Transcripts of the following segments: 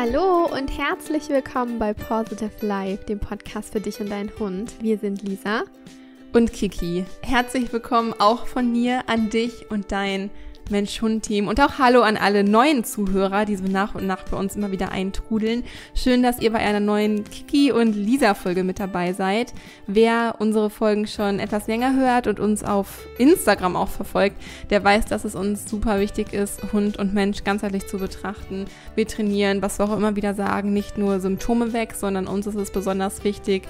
Hallo und herzlich willkommen bei Positive Life, dem Podcast für dich und deinen Hund. Wir sind Lisa und Kiki. Herzlich willkommen auch von mir an dich und dein Mensch-Hund-Team und auch Hallo an alle neuen Zuhörer, die so nach und nach bei uns immer wieder eintrudeln. Schön, dass ihr bei einer neuen Kiki und Lisa-Folge mit dabei seid. Wer unsere Folgen schon etwas länger hört und uns auf Instagram auch verfolgt, der weiß, dass es uns super wichtig ist, Hund und Mensch ganzheitlich zu betrachten. Wir trainieren, was wir auch immer wieder sagen, nicht nur Symptome weg, sondern uns ist es besonders wichtig,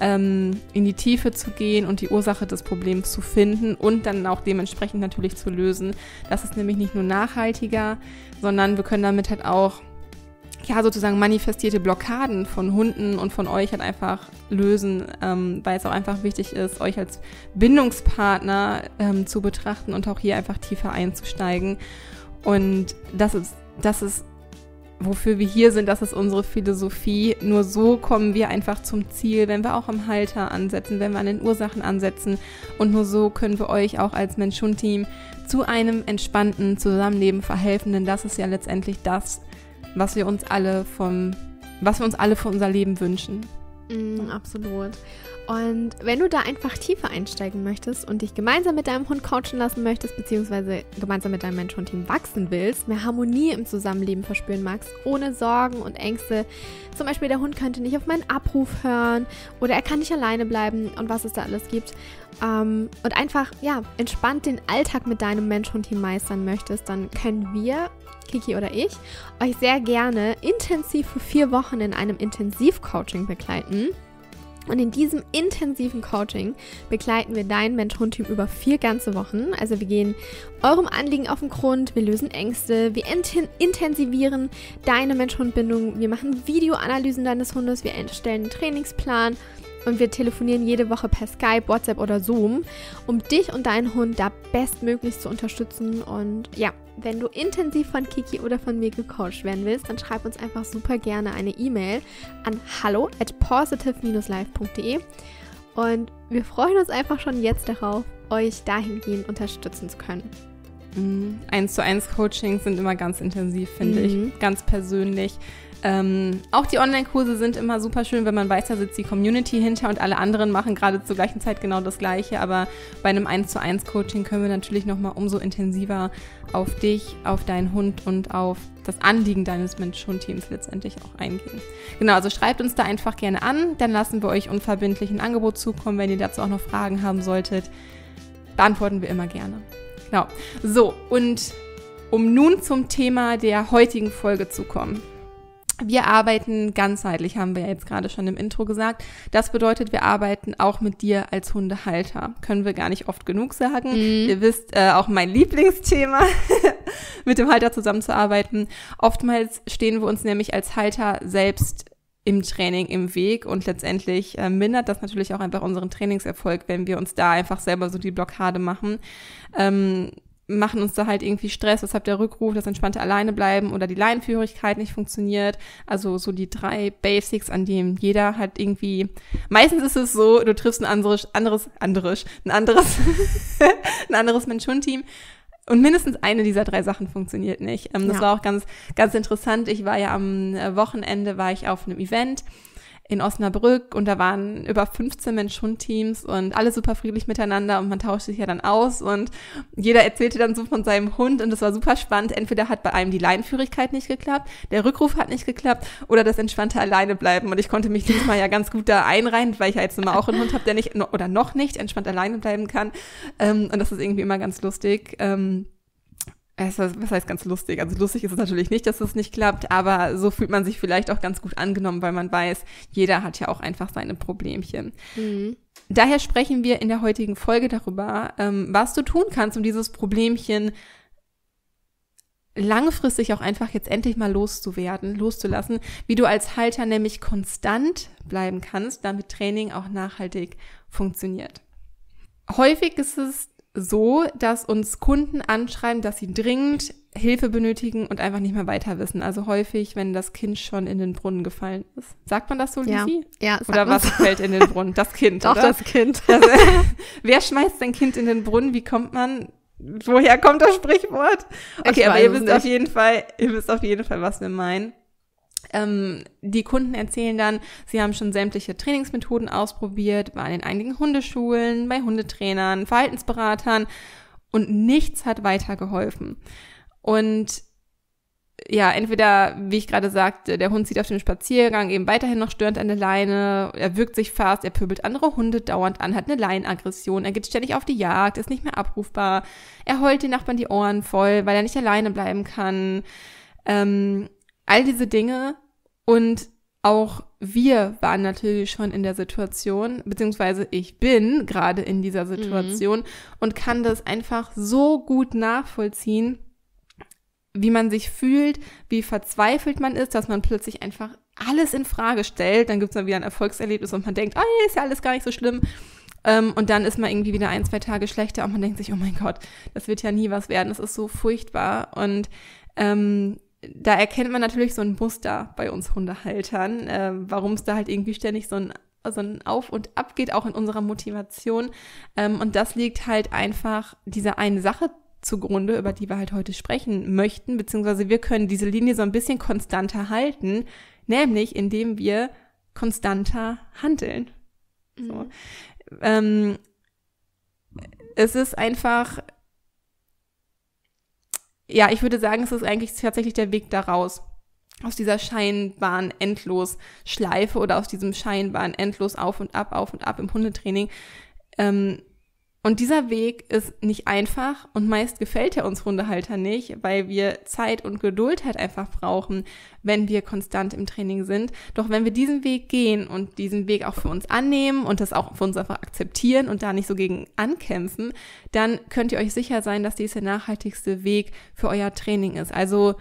ähm, in die Tiefe zu gehen und die Ursache des Problems zu finden und dann auch dementsprechend natürlich zu lösen. Das ist nämlich nicht nur nachhaltiger, sondern wir können damit halt auch ja, sozusagen manifestierte Blockaden von Hunden und von euch halt einfach lösen, ähm, weil es auch einfach wichtig ist, euch als Bindungspartner ähm, zu betrachten und auch hier einfach tiefer einzusteigen. Und das ist, das ist, wofür wir hier sind, das ist unsere Philosophie. Nur so kommen wir einfach zum Ziel, wenn wir auch am Halter ansetzen, wenn wir an den Ursachen ansetzen. Und nur so können wir euch auch als Mensch-Hund-Team zu einem entspannten Zusammenleben verhelfen, denn das ist ja letztendlich das, was wir uns alle vom, was wir uns alle für unser Leben wünschen. Mm, absolut. Und wenn du da einfach tiefer einsteigen möchtest und dich gemeinsam mit deinem Hund coachen lassen möchtest, beziehungsweise gemeinsam mit deinem mensch und team wachsen willst, mehr Harmonie im Zusammenleben verspüren magst, ohne Sorgen und Ängste, zum Beispiel der Hund könnte nicht auf meinen Abruf hören oder er kann nicht alleine bleiben und was es da alles gibt, ähm, und einfach ja entspannt den Alltag mit deinem Mensch-Hund-Team meistern möchtest, dann können wir Kiki oder ich euch sehr gerne intensiv für vier Wochen in einem Intensiv-Coaching begleiten. Und in diesem intensiven Coaching begleiten wir dein mensch hund team über vier ganze Wochen. Also wir gehen eurem Anliegen auf den Grund, wir lösen Ängste, wir intensivieren deine mensch hund bindung wir machen Videoanalysen deines Hundes, wir erstellen einen Trainingsplan und wir telefonieren jede Woche per Skype, WhatsApp oder Zoom, um dich und deinen Hund da bestmöglich zu unterstützen. Und ja, wenn du intensiv von Kiki oder von mir gecoacht werden willst, dann schreib uns einfach super gerne eine E-Mail an hallo at positive-life.de und wir freuen uns einfach schon jetzt darauf, euch dahingehend unterstützen zu können. Mhm. Eins mhm. zu eins Coachings sind immer ganz intensiv, finde mhm. ich, ganz persönlich. Ähm, auch die Online-Kurse sind immer super schön, wenn man weiß, da sitzt die Community hinter und alle anderen machen gerade zur gleichen Zeit genau das Gleiche. Aber bei einem 1 zu 1 Coaching können wir natürlich nochmal umso intensiver auf dich, auf deinen Hund und auf das Anliegen deines Mensch-Hund-Teams letztendlich auch eingehen. Genau, also schreibt uns da einfach gerne an, dann lassen wir euch unverbindlich ein Angebot zukommen. Wenn ihr dazu auch noch Fragen haben solltet, beantworten wir immer gerne. Genau. So, und um nun zum Thema der heutigen Folge zu kommen. Wir arbeiten ganzheitlich, haben wir ja jetzt gerade schon im Intro gesagt. Das bedeutet, wir arbeiten auch mit dir als Hundehalter. Können wir gar nicht oft genug sagen. Mhm. Ihr wisst, äh, auch mein Lieblingsthema, mit dem Halter zusammenzuarbeiten. Oftmals stehen wir uns nämlich als Halter selbst im Training im Weg und letztendlich äh, mindert das natürlich auch einfach unseren Trainingserfolg, wenn wir uns da einfach selber so die Blockade machen. Ähm, machen uns da halt irgendwie Stress, weshalb der Rückruf, das entspannte alleine bleiben oder die Leinenführigkeit nicht funktioniert. Also so die drei Basics, an denen jeder halt irgendwie, meistens ist es so, du triffst ein anderes, anderes, anderes, ein anderes, ein anderes Menschun-Team. Und mindestens eine dieser drei Sachen funktioniert nicht. Ähm, das ja. war auch ganz, ganz interessant. Ich war ja am äh, Wochenende, war ich auf einem Event in Osnabrück und da waren über 15 Mensch-Hund-Teams und alle super friedlich miteinander und man tauschte sich ja dann aus und jeder erzählte dann so von seinem Hund und das war super spannend. Entweder hat bei einem die Leinführigkeit nicht geklappt, der Rückruf hat nicht geklappt oder das entspannte Alleinebleiben und ich konnte mich diesmal ja ganz gut da einreihen, weil ich ja jetzt immer auch einen Hund habe, der nicht oder noch nicht entspannt alleine bleiben kann ähm, und das ist irgendwie immer ganz lustig. Ähm, es ist, was heißt ganz lustig? Also lustig ist es natürlich nicht, dass es nicht klappt, aber so fühlt man sich vielleicht auch ganz gut angenommen, weil man weiß, jeder hat ja auch einfach seine Problemchen. Mhm. Daher sprechen wir in der heutigen Folge darüber, ähm, was du tun kannst, um dieses Problemchen langfristig auch einfach jetzt endlich mal loszuwerden, loszulassen, wie du als Halter nämlich konstant bleiben kannst, damit Training auch nachhaltig funktioniert. Häufig ist es so, dass uns Kunden anschreiben, dass sie dringend Hilfe benötigen und einfach nicht mehr weiter wissen. Also häufig, wenn das Kind schon in den Brunnen gefallen ist. Sagt man das so, Lisi? Ja, ja Oder was so. fällt in den Brunnen? Das Kind, Doch, oder? das Kind. Also, wer schmeißt sein Kind in den Brunnen? Wie kommt man? Woher kommt das Sprichwort? Okay, ich aber ihr wisst nicht. auf jeden Fall, ihr wisst auf jeden Fall, was wir meinen. Ähm, die Kunden erzählen dann, sie haben schon sämtliche Trainingsmethoden ausprobiert, waren in einigen Hundeschulen, bei Hundetrainern, Verhaltensberatern und nichts hat weitergeholfen. Und ja, entweder, wie ich gerade sagte, der Hund zieht auf dem Spaziergang eben weiterhin noch störend an der Leine, er wirkt sich fast, er pöbelt andere Hunde dauernd an, hat eine Leinenaggression, er geht ständig auf die Jagd, ist nicht mehr abrufbar, er heult den Nachbarn die Ohren voll, weil er nicht alleine bleiben kann. Ähm, all diese Dinge und auch wir waren natürlich schon in der Situation, beziehungsweise ich bin gerade in dieser mhm. Situation mhm. und kann das einfach so gut nachvollziehen, wie man sich fühlt, wie verzweifelt man ist, dass man plötzlich einfach alles in Frage stellt. Dann gibt es dann wieder ein Erfolgserlebnis und man denkt, oh ist ja alles gar nicht so schlimm. Ähm, und dann ist man irgendwie wieder ein, zwei Tage schlechter und man denkt sich, oh mein Gott, das wird ja nie was werden, das ist so furchtbar. Und ähm, da erkennt man natürlich so ein Muster bei uns Hundehaltern, äh, warum es da halt irgendwie ständig so ein, so ein Auf und Ab geht, auch in unserer Motivation. Ähm, und das liegt halt einfach dieser einen Sache zugrunde, über die wir halt heute sprechen möchten, beziehungsweise wir können diese Linie so ein bisschen konstanter halten, nämlich indem wir konstanter handeln. Mhm. So. Ähm, es ist einfach ja, ich würde sagen, es ist eigentlich tatsächlich der Weg daraus. Aus dieser scheinbaren Endlos-Schleife oder aus diesem scheinbaren Endlos auf und ab, auf und ab im Hundetraining. Ähm, und dieser Weg ist nicht einfach und meist gefällt er uns Hundehalter nicht, weil wir Zeit und Geduld halt einfach brauchen, wenn wir konstant im Training sind. Doch wenn wir diesen Weg gehen und diesen Weg auch für uns annehmen und das auch für uns einfach akzeptieren und da nicht so gegen ankämpfen, dann könnt ihr euch sicher sein, dass dies der nachhaltigste Weg für euer Training ist. Also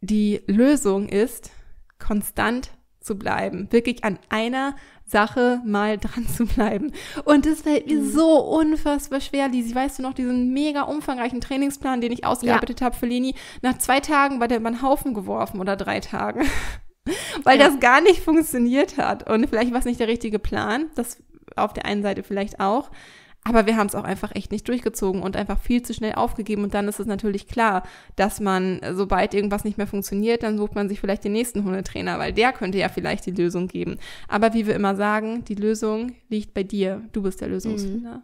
die Lösung ist, konstant zu bleiben, wirklich an einer Sache mal dran zu bleiben. Und das fällt mir mhm. so unfassbar schwer, Lisi. Weißt du noch, diesen mega umfangreichen Trainingsplan, den ich ausgearbeitet ja. habe für Leni, nach zwei Tagen war der über den Haufen geworfen oder drei Tagen. Weil ja. das gar nicht funktioniert hat. Und vielleicht war es nicht der richtige Plan. Das auf der einen Seite vielleicht auch. Aber wir haben es auch einfach echt nicht durchgezogen und einfach viel zu schnell aufgegeben. Und dann ist es natürlich klar, dass man, äh, sobald irgendwas nicht mehr funktioniert, dann sucht man sich vielleicht den nächsten Hundetrainer, weil der könnte ja vielleicht die Lösung geben. Aber wie wir immer sagen, die Lösung liegt bei dir. Du bist der Lösungsfinder. Mhm.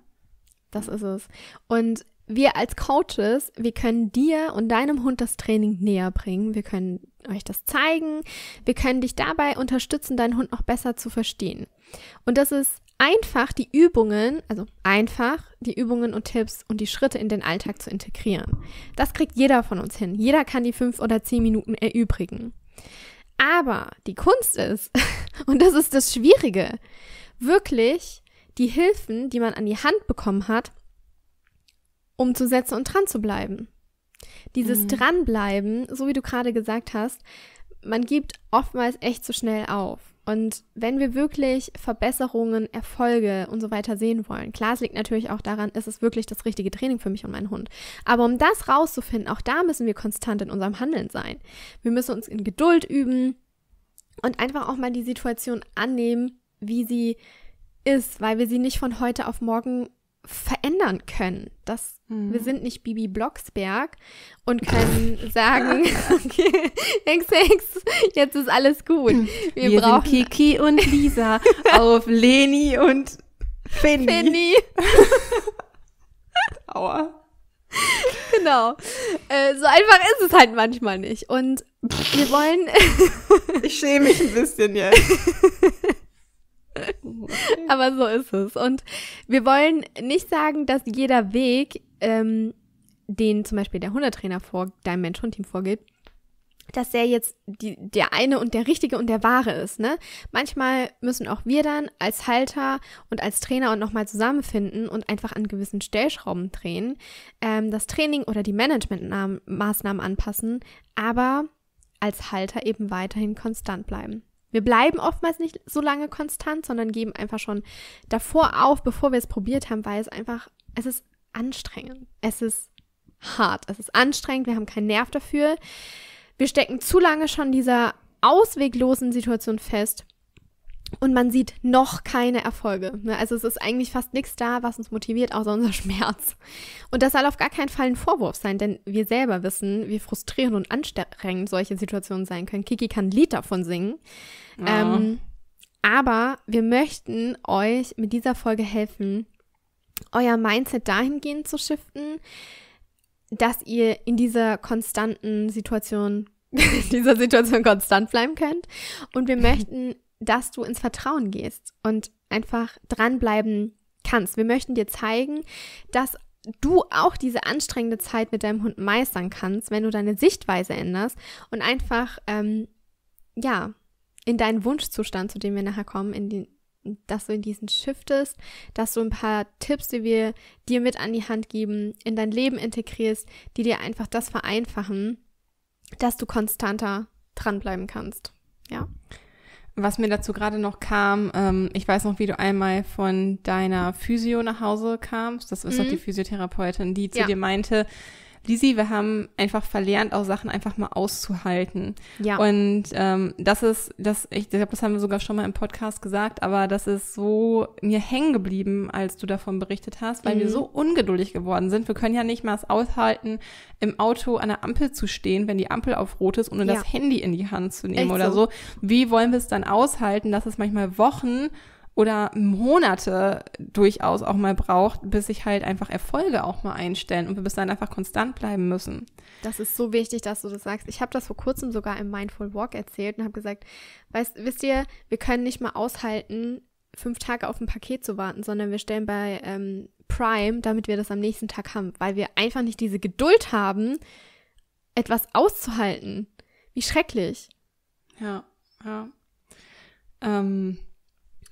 Das ist es. Und wir als Coaches, wir können dir und deinem Hund das Training näher bringen. Wir können euch das zeigen. Wir können dich dabei unterstützen, deinen Hund noch besser zu verstehen. Und das ist einfach die Übungen, also einfach die Übungen und Tipps und die Schritte in den Alltag zu integrieren. Das kriegt jeder von uns hin. Jeder kann die fünf oder zehn Minuten erübrigen. Aber die Kunst ist, und das ist das Schwierige, wirklich die Hilfen, die man an die Hand bekommen hat, umzusetzen und dran zu bleiben. Dieses mhm. Dranbleiben, so wie du gerade gesagt hast, man gibt oftmals echt zu schnell auf. Und wenn wir wirklich Verbesserungen, Erfolge und so weiter sehen wollen, klar, es liegt natürlich auch daran, ist es wirklich das richtige Training für mich und meinen Hund. Aber um das rauszufinden, auch da müssen wir konstant in unserem Handeln sein. Wir müssen uns in Geduld üben und einfach auch mal die Situation annehmen, wie sie ist, weil wir sie nicht von heute auf morgen verändern können. Das, mhm. Wir sind nicht Bibi Blocksberg und können sagen, okay, XX, jetzt ist alles gut. Wir, wir brauchen Kiki und Lisa auf Leni und Finny. Finny. Aua. Genau. Äh, so einfach ist es halt manchmal nicht. Und wir wollen. ich schäme mich ein bisschen jetzt. Aber so ist es. Und wir wollen nicht sagen, dass jeder Weg, ähm, den zum Beispiel der Hundetrainer vor deinem Mensch hund Team vorgibt, dass der jetzt die, der eine und der richtige und der wahre ist. Ne? Manchmal müssen auch wir dann als Halter und als Trainer und nochmal zusammenfinden und einfach an gewissen Stellschrauben drehen, ähm, das Training oder die Managementmaßnahmen anpassen, aber als Halter eben weiterhin konstant bleiben. Wir bleiben oftmals nicht so lange konstant, sondern geben einfach schon davor auf, bevor wir es probiert haben, weil es einfach, es ist anstrengend. Es ist hart. Es ist anstrengend. Wir haben keinen Nerv dafür. Wir stecken zu lange schon dieser ausweglosen Situation fest und man sieht noch keine Erfolge. Ne? Also es ist eigentlich fast nichts da, was uns motiviert, außer unser Schmerz. Und das soll auf gar keinen Fall ein Vorwurf sein, denn wir selber wissen, wie frustrierend und anstrengend solche Situationen sein können. Kiki kann ein Lied davon singen. Oh. Ähm, aber wir möchten euch mit dieser Folge helfen, euer Mindset dahingehend zu shiften, dass ihr in dieser konstanten Situation, dieser Situation konstant bleiben könnt. Und wir möchten dass du ins Vertrauen gehst und einfach dranbleiben kannst. Wir möchten dir zeigen, dass du auch diese anstrengende Zeit mit deinem Hund meistern kannst, wenn du deine Sichtweise änderst und einfach, ähm, ja, in deinen Wunschzustand, zu dem wir nachher kommen, in den, dass du in diesen shiftest, dass du ein paar Tipps, die wir dir mit an die Hand geben, in dein Leben integrierst, die dir einfach das vereinfachen, dass du konstanter dranbleiben kannst. Ja. Was mir dazu gerade noch kam, ähm, ich weiß noch, wie du einmal von deiner Physio nach Hause kamst. Das ist mhm. die Physiotherapeutin, die zu ja. dir meinte, Lisi, wir haben einfach verlernt, auch Sachen einfach mal auszuhalten. Ja. Und ähm, das ist, das, ich glaube, das haben wir sogar schon mal im Podcast gesagt, aber das ist so mir hängen geblieben, als du davon berichtet hast, weil mhm. wir so ungeduldig geworden sind. Wir können ja nicht mal es aushalten, im Auto an der Ampel zu stehen, wenn die Ampel auf rot ist, ohne ja. das Handy in die Hand zu nehmen Echt oder so. so. Wie wollen wir es dann aushalten, dass es manchmal Wochen oder Monate durchaus auch mal braucht, bis sich halt einfach Erfolge auch mal einstellen und wir bis dann einfach konstant bleiben müssen. Das ist so wichtig, dass du das sagst. Ich habe das vor kurzem sogar im Mindful Walk erzählt und habe gesagt, weißt, wisst ihr, wir können nicht mal aushalten, fünf Tage auf ein Paket zu warten, sondern wir stellen bei ähm, Prime, damit wir das am nächsten Tag haben, weil wir einfach nicht diese Geduld haben, etwas auszuhalten. Wie schrecklich. Ja, ja. Ähm,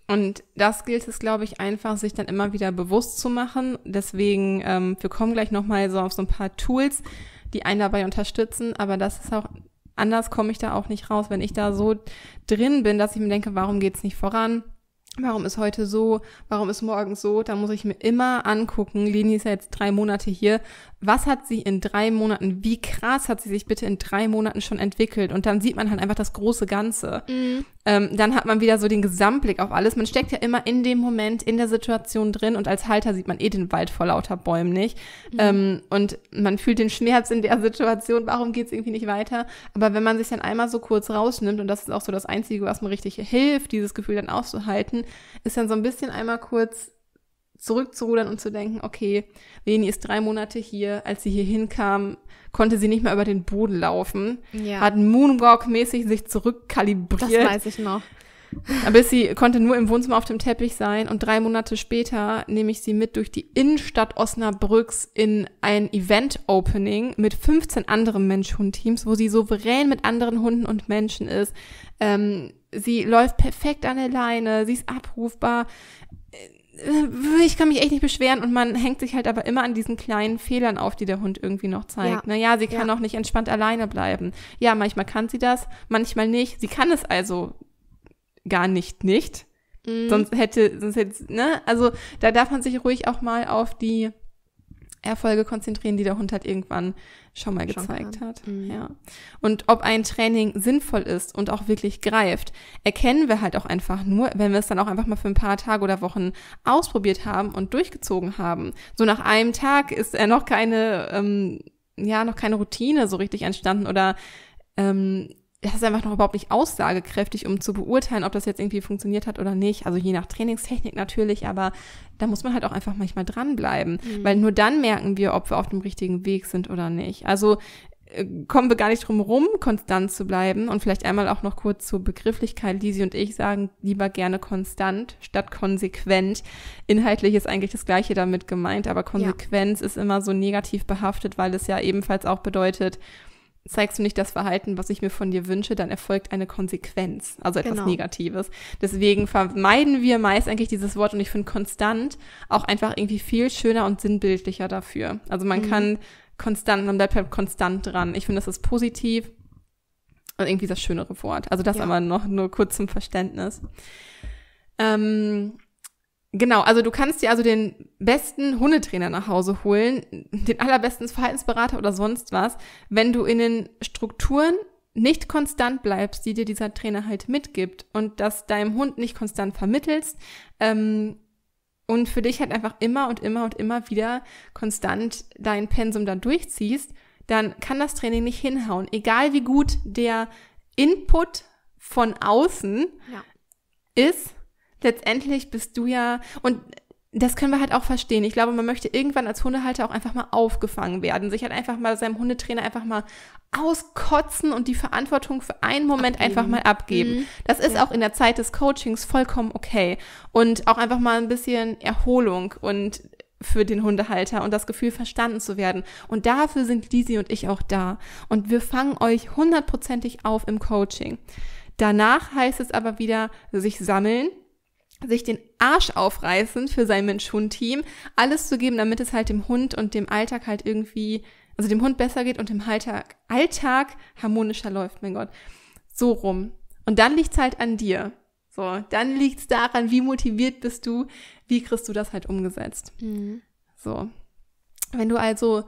und das gilt es, glaube ich, einfach, sich dann immer wieder bewusst zu machen. Deswegen, ähm, wir kommen gleich nochmal so auf so ein paar Tools, die einen dabei unterstützen. Aber das ist auch, anders komme ich da auch nicht raus. Wenn ich da so drin bin, dass ich mir denke, warum geht's nicht voran? Warum ist heute so? Warum ist morgen so? Da muss ich mir immer angucken. Lini ist ja jetzt drei Monate hier was hat sie in drei Monaten, wie krass hat sie sich bitte in drei Monaten schon entwickelt? Und dann sieht man halt einfach das große Ganze. Mhm. Ähm, dann hat man wieder so den Gesamtblick auf alles. Man steckt ja immer in dem Moment, in der Situation drin und als Halter sieht man eh den Wald vor lauter Bäumen nicht. Mhm. Ähm, und man fühlt den Schmerz in der Situation, warum geht's irgendwie nicht weiter? Aber wenn man sich dann einmal so kurz rausnimmt, und das ist auch so das Einzige, was mir richtig hilft, dieses Gefühl dann auszuhalten, ist dann so ein bisschen einmal kurz zurückzurudern und zu denken, okay, Leni ist drei Monate hier. Als sie hier hinkam, konnte sie nicht mehr über den Boden laufen. Ja. Hat Moonwalk-mäßig sich zurückkalibriert. Das weiß ich noch. Aber sie konnte nur im Wohnzimmer auf dem Teppich sein und drei Monate später nehme ich sie mit durch die Innenstadt Osnabrücks in ein Event-Opening mit 15 anderen Mensch-Hund-Teams, wo sie souverän mit anderen Hunden und Menschen ist. Ähm, sie läuft perfekt an der Leine, sie ist abrufbar. Äh, ich kann mich echt nicht beschweren und man hängt sich halt aber immer an diesen kleinen Fehlern auf, die der Hund irgendwie noch zeigt. Ja. Naja, ne? sie kann ja. auch nicht entspannt alleine bleiben. Ja, manchmal kann sie das, manchmal nicht. Sie kann es also gar nicht nicht. Mhm. Sonst hätte, sonst hätte, ne? Also da darf man sich ruhig auch mal auf die Erfolge konzentrieren, die der Hund halt irgendwann schon mal schon gezeigt kann. hat. Mhm. Ja. Und ob ein Training sinnvoll ist und auch wirklich greift, erkennen wir halt auch einfach nur, wenn wir es dann auch einfach mal für ein paar Tage oder Wochen ausprobiert haben und durchgezogen haben. So nach einem Tag ist er noch keine, ähm, ja, noch keine Routine so richtig entstanden oder ähm, das ist einfach noch überhaupt nicht aussagekräftig, um zu beurteilen, ob das jetzt irgendwie funktioniert hat oder nicht. Also je nach Trainingstechnik natürlich, aber da muss man halt auch einfach manchmal dranbleiben, mhm. weil nur dann merken wir, ob wir auf dem richtigen Weg sind oder nicht. Also äh, kommen wir gar nicht drum rum, konstant zu bleiben. Und vielleicht einmal auch noch kurz zur Begrifflichkeit. Lisi und ich sagen lieber gerne konstant statt konsequent. Inhaltlich ist eigentlich das Gleiche damit gemeint, aber Konsequenz ja. ist immer so negativ behaftet, weil es ja ebenfalls auch bedeutet, zeigst du nicht das Verhalten, was ich mir von dir wünsche, dann erfolgt eine Konsequenz, also etwas genau. Negatives. Deswegen vermeiden wir meist eigentlich dieses Wort und ich finde konstant auch einfach irgendwie viel schöner und sinnbildlicher dafür. Also man mhm. kann konstant, man bleibt halt konstant dran. Ich finde, das ist positiv und irgendwie das schönere Wort. Also das ja. aber noch nur kurz zum Verständnis. Ähm, Genau, also du kannst dir also den besten Hundetrainer nach Hause holen, den allerbesten Verhaltensberater oder sonst was, wenn du in den Strukturen nicht konstant bleibst, die dir dieser Trainer halt mitgibt und das deinem Hund nicht konstant vermittelst ähm, und für dich halt einfach immer und immer und immer wieder konstant dein Pensum da durchziehst, dann kann das Training nicht hinhauen. Egal wie gut der Input von außen ja. ist, letztendlich bist du ja, und das können wir halt auch verstehen. Ich glaube, man möchte irgendwann als Hundehalter auch einfach mal aufgefangen werden, sich halt einfach mal seinem Hundetrainer einfach mal auskotzen und die Verantwortung für einen Moment abgeben. einfach mal abgeben. Mhm. Das ist ja. auch in der Zeit des Coachings vollkommen okay und auch einfach mal ein bisschen Erholung und für den Hundehalter und das Gefühl verstanden zu werden. Und dafür sind Lisi und ich auch da. Und wir fangen euch hundertprozentig auf im Coaching. Danach heißt es aber wieder, sich sammeln, sich den Arsch aufreißen für sein Mensch-Hund-Team, alles zu geben, damit es halt dem Hund und dem Alltag halt irgendwie, also dem Hund besser geht und dem Alltag, Alltag harmonischer läuft, mein Gott. So rum. Und dann liegt's halt an dir. So, dann liegt's daran, wie motiviert bist du, wie kriegst du das halt umgesetzt. Mhm. So. Wenn du also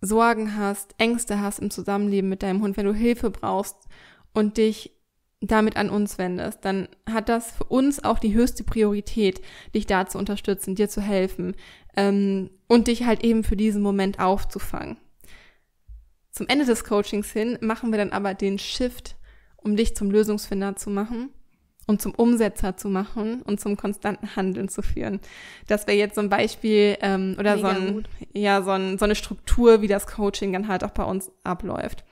Sorgen hast, Ängste hast im Zusammenleben mit deinem Hund, wenn du Hilfe brauchst und dich damit an uns wendest, dann hat das für uns auch die höchste Priorität, dich da zu unterstützen, dir zu helfen ähm, und dich halt eben für diesen Moment aufzufangen. Zum Ende des Coachings hin machen wir dann aber den Shift, um dich zum Lösungsfinder zu machen und zum Umsetzer zu machen und zum konstanten Handeln zu führen. Das wäre jetzt so ein Beispiel ähm, oder so, ein, ja, so, ein, so eine Struktur, wie das Coaching dann halt auch bei uns abläuft.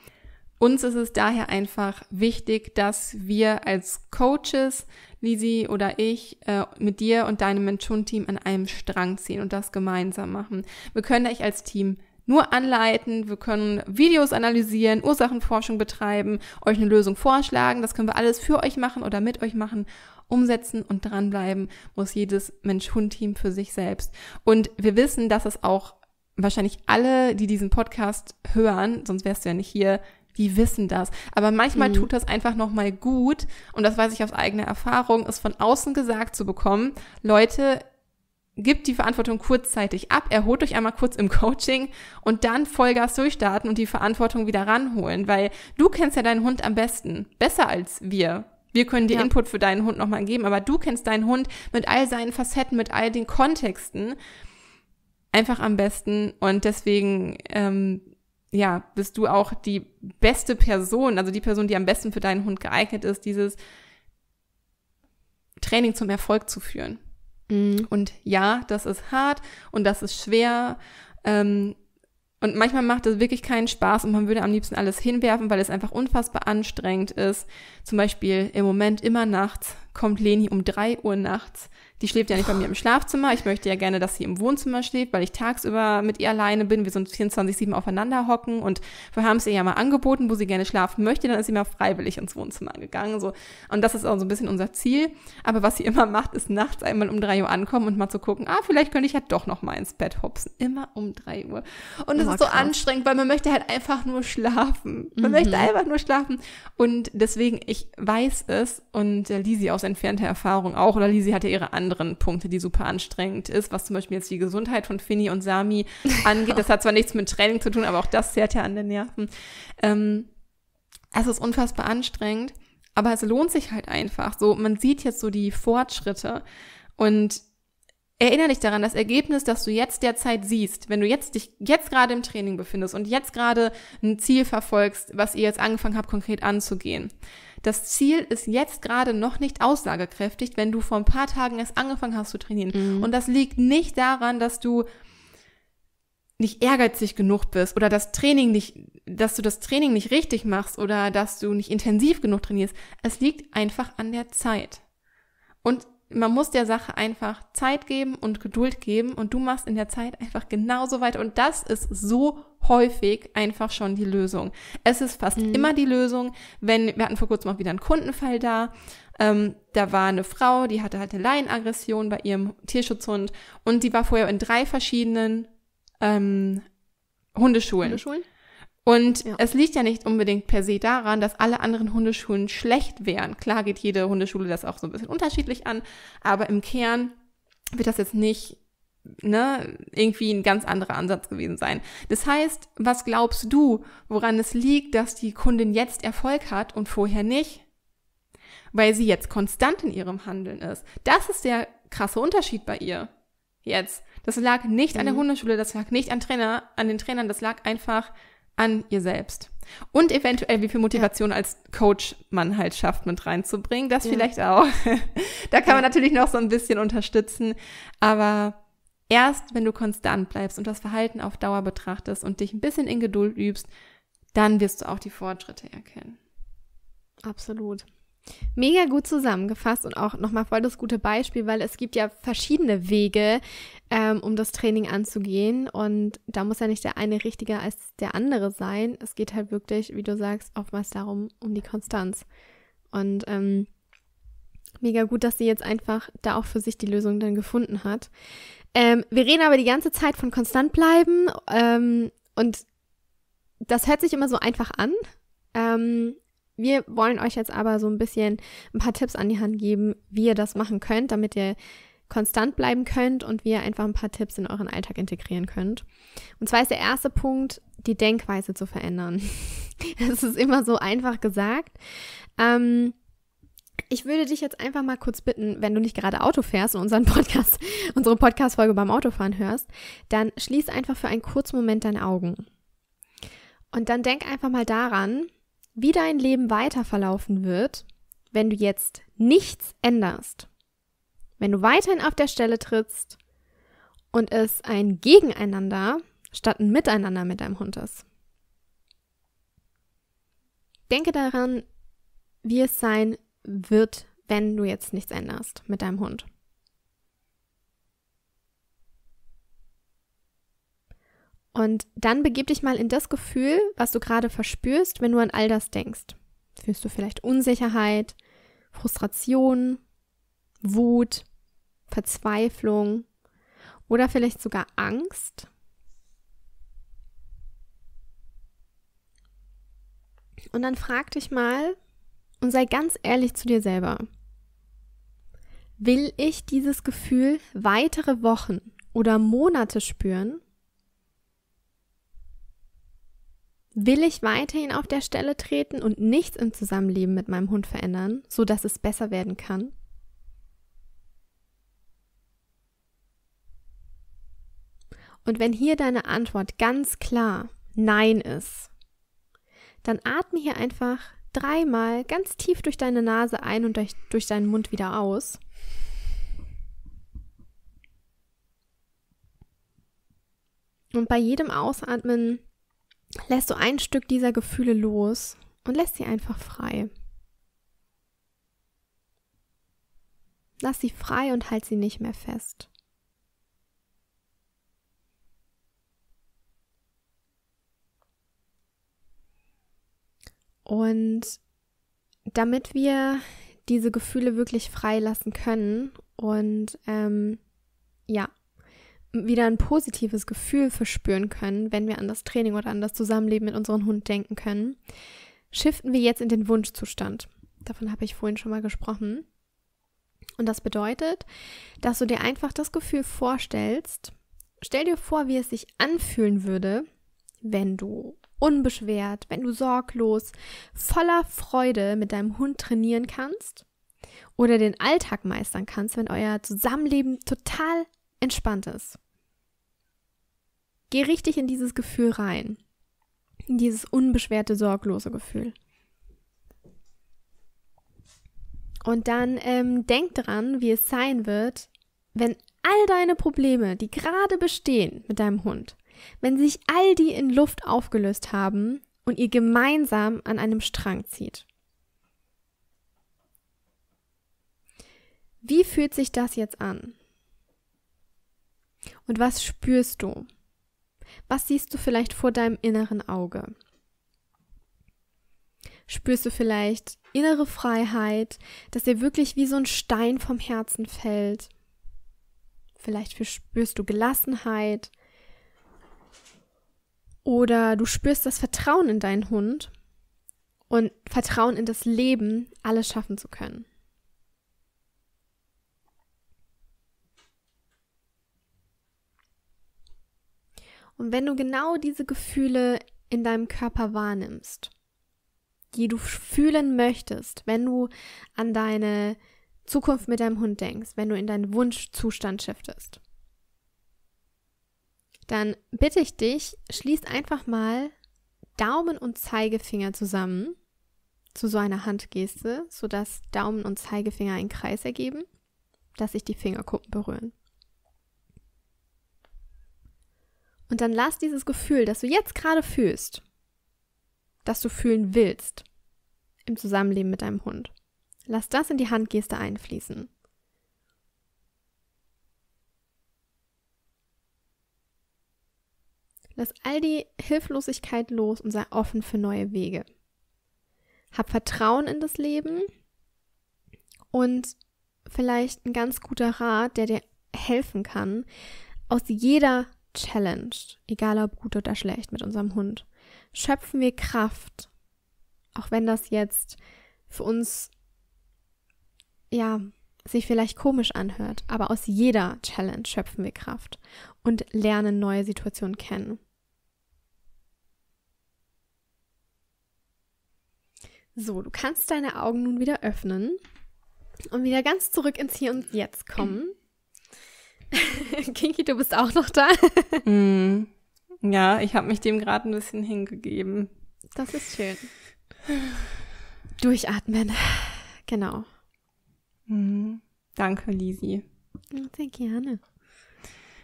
Uns ist es daher einfach wichtig, dass wir als Coaches, Lisi oder ich, äh, mit dir und deinem Mentoren-Team an einem Strang ziehen und das gemeinsam machen. Wir können euch als Team nur anleiten, wir können Videos analysieren, Ursachenforschung betreiben, euch eine Lösung vorschlagen. Das können wir alles für euch machen oder mit euch machen. Umsetzen und dranbleiben muss jedes Mensch-Hund-Team für sich selbst. Und wir wissen, dass es auch wahrscheinlich alle, die diesen Podcast hören, sonst wärst du ja nicht hier, die wissen das. Aber manchmal mhm. tut das einfach nochmal gut, und das weiß ich aus eigener Erfahrung, ist von außen gesagt zu bekommen, Leute, gibt die Verantwortung kurzzeitig ab, erholt euch einmal kurz im Coaching und dann Vollgas durchstarten und die Verantwortung wieder ranholen, weil du kennst ja deinen Hund am besten, besser als wir. Wir können dir ja. Input für deinen Hund nochmal geben, aber du kennst deinen Hund mit all seinen Facetten, mit all den Kontexten einfach am besten und deswegen ähm, ja, bist du auch die beste Person, also die Person, die am besten für deinen Hund geeignet ist, dieses Training zum Erfolg zu führen. Mhm. Und ja, das ist hart und das ist schwer. Ähm, und manchmal macht es wirklich keinen Spaß und man würde am liebsten alles hinwerfen, weil es einfach unfassbar anstrengend ist. Zum Beispiel im Moment immer nachts kommt Leni um drei Uhr nachts die schläft ja nicht bei mir im Schlafzimmer. Ich möchte ja gerne, dass sie im Wohnzimmer schläft, weil ich tagsüber mit ihr alleine bin. Wir sind 24-7 aufeinander hocken und wir haben es ihr ja mal angeboten, wo sie gerne schlafen möchte. Dann ist sie mal freiwillig ins Wohnzimmer gegangen. So. Und das ist auch so ein bisschen unser Ziel. Aber was sie immer macht, ist nachts einmal um 3 Uhr ankommen und mal zu gucken, ah, vielleicht könnte ich ja doch noch mal ins Bett hopsen. Immer um 3 Uhr. Und es oh, ist so krass. anstrengend, weil man möchte halt einfach nur schlafen. Man mhm. möchte einfach nur schlafen. Und deswegen, ich weiß es und äh, Lisi aus entfernter Erfahrung auch, oder Lisi hatte ihre anderen anderen Punkte, die super anstrengend ist, was zum Beispiel jetzt die Gesundheit von Finny und Sami angeht. Das hat zwar nichts mit Training zu tun, aber auch das zehrt ja an den Nerven. Ähm, also es ist unfassbar anstrengend, aber es lohnt sich halt einfach. So, man sieht jetzt so die Fortschritte und Erinnere dich daran, das Ergebnis, das du jetzt derzeit siehst, wenn du jetzt dich jetzt gerade im Training befindest und jetzt gerade ein Ziel verfolgst, was ihr jetzt angefangen habt, konkret anzugehen, das Ziel ist jetzt gerade noch nicht aussagekräftig, wenn du vor ein paar Tagen erst angefangen hast zu trainieren. Mhm. Und das liegt nicht daran, dass du nicht ehrgeizig genug bist oder das Training nicht, dass du das Training nicht richtig machst oder dass du nicht intensiv genug trainierst. Es liegt einfach an der Zeit. Und man muss der Sache einfach Zeit geben und Geduld geben und du machst in der Zeit einfach genauso weiter. Und das ist so häufig einfach schon die Lösung. Es ist fast mhm. immer die Lösung, wenn, wir hatten vor kurzem auch wieder einen Kundenfall da, ähm, da war eine Frau, die hatte halt eine Laienaggression bei ihrem Tierschutzhund und die war vorher in drei verschiedenen ähm, Hundeschulen. Hundeschulen? Und ja. es liegt ja nicht unbedingt per se daran, dass alle anderen Hundeschulen schlecht wären. Klar geht jede Hundeschule das auch so ein bisschen unterschiedlich an, aber im Kern wird das jetzt nicht ne, irgendwie ein ganz anderer Ansatz gewesen sein. Das heißt, was glaubst du, woran es liegt, dass die Kundin jetzt Erfolg hat und vorher nicht? Weil sie jetzt konstant in ihrem Handeln ist. Das ist der krasse Unterschied bei ihr. Jetzt. Das lag nicht mhm. an der mhm. Hundeschule, das lag nicht an Trainer, an den Trainern, das lag einfach an ihr selbst. Und eventuell, wie viel Motivation ja. als Coach man halt schafft, mit reinzubringen. Das ja. vielleicht auch. da kann man natürlich noch so ein bisschen unterstützen. Aber erst wenn du konstant bleibst und das Verhalten auf Dauer betrachtest und dich ein bisschen in Geduld übst, dann wirst du auch die Fortschritte erkennen. Absolut. Mega gut zusammengefasst und auch nochmal voll das gute Beispiel, weil es gibt ja verschiedene Wege, ähm, um das Training anzugehen. Und da muss ja nicht der eine richtiger als der andere sein. Es geht halt wirklich, wie du sagst, oftmals darum, um die Konstanz. Und ähm, mega gut, dass sie jetzt einfach da auch für sich die Lösung dann gefunden hat. Ähm, wir reden aber die ganze Zeit von konstant bleiben ähm, und das hört sich immer so einfach an. Ähm, wir wollen euch jetzt aber so ein bisschen ein paar Tipps an die Hand geben, wie ihr das machen könnt, damit ihr konstant bleiben könnt und wie ihr einfach ein paar Tipps in euren Alltag integrieren könnt. Und zwar ist der erste Punkt, die Denkweise zu verändern. Es ist immer so einfach gesagt. Ähm, ich würde dich jetzt einfach mal kurz bitten, wenn du nicht gerade Auto fährst und unseren Podcast, unsere Podcast-Folge beim Autofahren hörst, dann schließ einfach für einen kurzen Moment deine Augen. Und dann denk einfach mal daran, wie dein Leben weiter verlaufen wird, wenn du jetzt nichts änderst, wenn du weiterhin auf der Stelle trittst und es ein Gegeneinander statt ein Miteinander mit deinem Hund ist. Denke daran, wie es sein wird, wenn du jetzt nichts änderst mit deinem Hund. Und dann begib dich mal in das Gefühl, was du gerade verspürst, wenn du an all das denkst. Fühlst du vielleicht Unsicherheit, Frustration, Wut, Verzweiflung oder vielleicht sogar Angst? Und dann frag dich mal und sei ganz ehrlich zu dir selber. Will ich dieses Gefühl weitere Wochen oder Monate spüren? Will ich weiterhin auf der Stelle treten und nichts im Zusammenleben mit meinem Hund verändern, so dass es besser werden kann? Und wenn hier deine Antwort ganz klar Nein ist, dann atme hier einfach dreimal ganz tief durch deine Nase ein und durch, durch deinen Mund wieder aus. Und bei jedem Ausatmen lässt du ein Stück dieser Gefühle los und lässt sie einfach frei. Lass sie frei und halt sie nicht mehr fest. Und damit wir diese Gefühle wirklich freilassen können und ähm, ja, wieder ein positives Gefühl verspüren können, wenn wir an das Training oder an das Zusammenleben mit unserem Hund denken können, shiften wir jetzt in den Wunschzustand. Davon habe ich vorhin schon mal gesprochen. Und das bedeutet, dass du dir einfach das Gefühl vorstellst, stell dir vor, wie es sich anfühlen würde, wenn du unbeschwert, wenn du sorglos, voller Freude mit deinem Hund trainieren kannst oder den Alltag meistern kannst, wenn euer Zusammenleben total entspannt ist. Geh richtig in dieses Gefühl rein. In dieses unbeschwerte, sorglose Gefühl. Und dann ähm, denk dran, wie es sein wird, wenn all deine Probleme, die gerade bestehen mit deinem Hund, wenn sich all die in Luft aufgelöst haben und ihr gemeinsam an einem Strang zieht. Wie fühlt sich das jetzt an? Und was spürst du? Was siehst du vielleicht vor deinem inneren Auge? Spürst du vielleicht innere Freiheit, dass dir wirklich wie so ein Stein vom Herzen fällt? Vielleicht spürst du Gelassenheit oder du spürst das Vertrauen in deinen Hund und Vertrauen in das Leben, alles schaffen zu können. Und wenn du genau diese Gefühle in deinem Körper wahrnimmst, die du fühlen möchtest, wenn du an deine Zukunft mit deinem Hund denkst, wenn du in deinen Wunschzustand shiftest, dann bitte ich dich, schließ einfach mal Daumen und Zeigefinger zusammen zu so einer Handgeste, sodass Daumen und Zeigefinger einen Kreis ergeben, dass sich die Fingerkuppen berühren. Und dann lass dieses Gefühl, das du jetzt gerade fühlst, das du fühlen willst, im Zusammenleben mit deinem Hund. Lass das in die Handgeste einfließen. Lass all die Hilflosigkeit los und sei offen für neue Wege. Hab Vertrauen in das Leben und vielleicht ein ganz guter Rat, der dir helfen kann, aus jeder Challenge, egal ob gut oder schlecht mit unserem Hund, schöpfen wir Kraft, auch wenn das jetzt für uns ja sich vielleicht komisch anhört, aber aus jeder Challenge schöpfen wir Kraft und lernen neue Situationen kennen. So, du kannst deine Augen nun wieder öffnen und wieder ganz zurück ins Hier und Jetzt kommen. Kinki, du bist auch noch da. mm. Ja, ich habe mich dem gerade ein bisschen hingegeben. Das ist schön. Durchatmen. Genau. Mhm. Danke, Lisi. Hm, sehr gerne.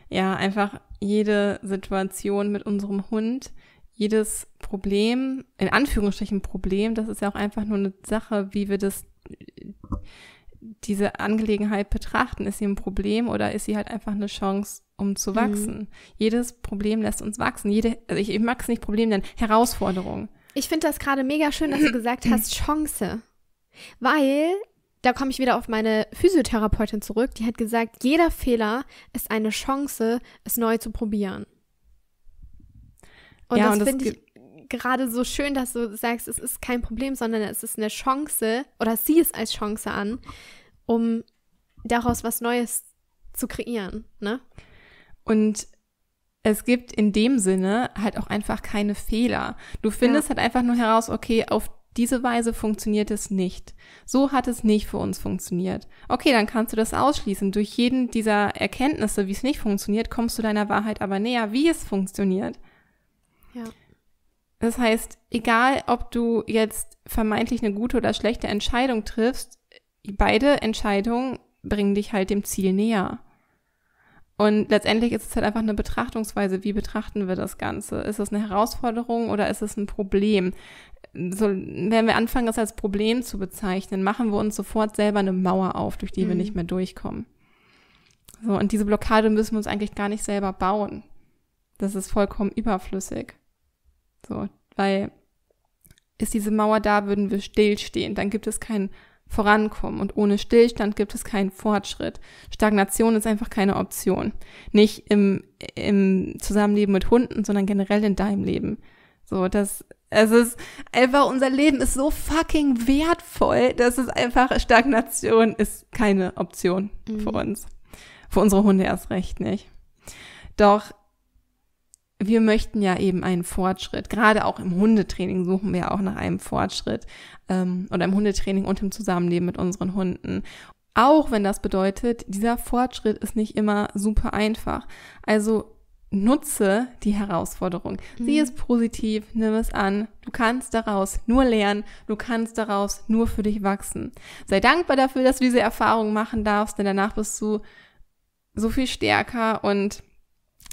Ja, einfach jede Situation mit unserem Hund, jedes Problem, in Anführungsstrichen Problem, das ist ja auch einfach nur eine Sache, wie wir das diese Angelegenheit betrachten. Ist sie ein Problem oder ist sie halt einfach eine Chance, um zu mhm. wachsen? Mhm. Jedes Problem lässt uns wachsen. Jede, also ich, ich mag es nicht Problem nennen, Herausforderung. Ich finde das gerade mega schön, dass du gesagt hast, Chance. Weil, da komme ich wieder auf meine Physiotherapeutin zurück, die hat gesagt, jeder Fehler ist eine Chance, es neu zu probieren. Und ja, das finde ich gerade so schön, dass du sagst, es ist kein Problem, sondern es ist eine Chance oder sieh es als Chance an, um daraus was Neues zu kreieren, ne? Und es gibt in dem Sinne halt auch einfach keine Fehler. Du findest ja. halt einfach nur heraus, okay, auf diese Weise funktioniert es nicht. So hat es nicht für uns funktioniert. Okay, dann kannst du das ausschließen. Durch jeden dieser Erkenntnisse, wie es nicht funktioniert, kommst du deiner Wahrheit aber näher, wie es funktioniert. Ja. Das heißt, egal ob du jetzt vermeintlich eine gute oder schlechte Entscheidung triffst, beide Entscheidungen bringen dich halt dem Ziel näher. Und letztendlich ist es halt einfach eine Betrachtungsweise, wie betrachten wir das Ganze? Ist es eine Herausforderung oder ist es ein Problem? So, wenn wir anfangen, das als Problem zu bezeichnen, machen wir uns sofort selber eine Mauer auf, durch die mhm. wir nicht mehr durchkommen. So, und diese Blockade müssen wir uns eigentlich gar nicht selber bauen. Das ist vollkommen überflüssig. So, weil ist diese Mauer da, würden wir stillstehen. Dann gibt es kein Vorankommen und ohne Stillstand gibt es keinen Fortschritt. Stagnation ist einfach keine Option. Nicht im, im Zusammenleben mit Hunden, sondern generell in deinem Leben. So, das, es ist einfach, unser Leben ist so fucking wertvoll, dass es einfach, Stagnation ist keine Option mhm. für uns. Für unsere Hunde erst recht nicht. Doch wir möchten ja eben einen Fortschritt. Gerade auch im Hundetraining suchen wir auch nach einem Fortschritt ähm, oder im Hundetraining und im Zusammenleben mit unseren Hunden. Auch wenn das bedeutet, dieser Fortschritt ist nicht immer super einfach. Also nutze die Herausforderung. Sieh mhm. es positiv, nimm es an. Du kannst daraus nur lernen, du kannst daraus nur für dich wachsen. Sei dankbar dafür, dass du diese Erfahrung machen darfst, denn danach bist du so viel stärker und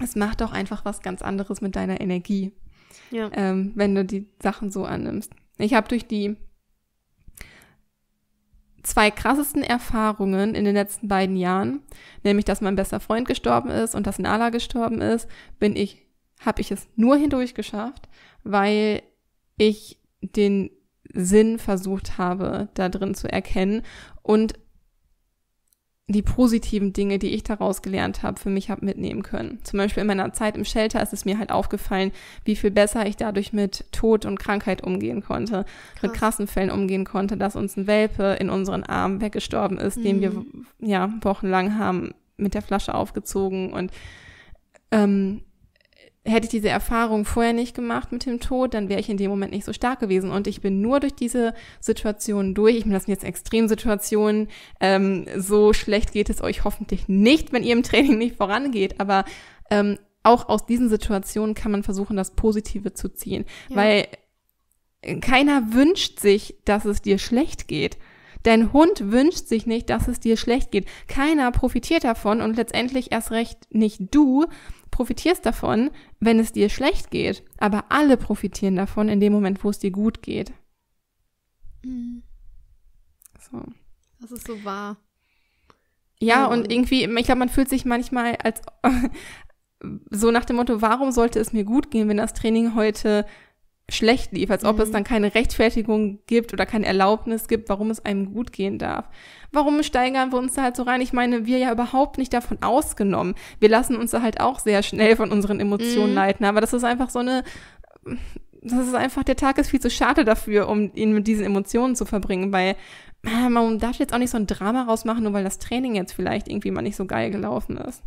es macht auch einfach was ganz anderes mit deiner Energie, ja. ähm, wenn du die Sachen so annimmst. Ich habe durch die zwei krassesten Erfahrungen in den letzten beiden Jahren, nämlich dass mein bester Freund gestorben ist und dass Nala gestorben ist, bin ich, habe ich es nur hindurch geschafft, weil ich den Sinn versucht habe, da drin zu erkennen und die positiven Dinge, die ich daraus gelernt habe, für mich habe mitnehmen können. Zum Beispiel in meiner Zeit im Shelter ist es mir halt aufgefallen, wie viel besser ich dadurch mit Tod und Krankheit umgehen konnte, Krass. mit krassen Fällen umgehen konnte, dass uns ein Welpe in unseren Armen weggestorben ist, mhm. den wir mhm. ja wochenlang haben mit der Flasche aufgezogen und ähm, hätte ich diese Erfahrung vorher nicht gemacht mit dem Tod, dann wäre ich in dem Moment nicht so stark gewesen. Und ich bin nur durch diese Situation durch. Ich meine, das sind jetzt Extremsituationen. Ähm, so schlecht geht es euch hoffentlich nicht, wenn ihr im Training nicht vorangeht. Aber ähm, auch aus diesen Situationen kann man versuchen, das Positive zu ziehen. Ja. Weil keiner wünscht sich, dass es dir schlecht geht. Dein Hund wünscht sich nicht, dass es dir schlecht geht. Keiner profitiert davon und letztendlich erst recht nicht du, profitierst davon, wenn es dir schlecht geht, aber alle profitieren davon in dem Moment, wo es dir gut geht. Mhm. So. Das ist so wahr. Ja, mhm. und irgendwie, ich glaube, man fühlt sich manchmal als so nach dem Motto, warum sollte es mir gut gehen, wenn das Training heute schlecht lief, als ob mhm. es dann keine Rechtfertigung gibt oder keine Erlaubnis gibt, warum es einem gut gehen darf. Warum steigern wir uns da halt so rein? Ich meine, wir ja überhaupt nicht davon ausgenommen. Wir lassen uns da halt auch sehr schnell von unseren Emotionen mhm. leiten, aber das ist einfach so eine das ist einfach, der Tag ist viel zu schade dafür, um ihn mit diesen Emotionen zu verbringen, weil ah, man darf jetzt auch nicht so ein Drama rausmachen, nur weil das Training jetzt vielleicht irgendwie mal nicht so geil gelaufen ist.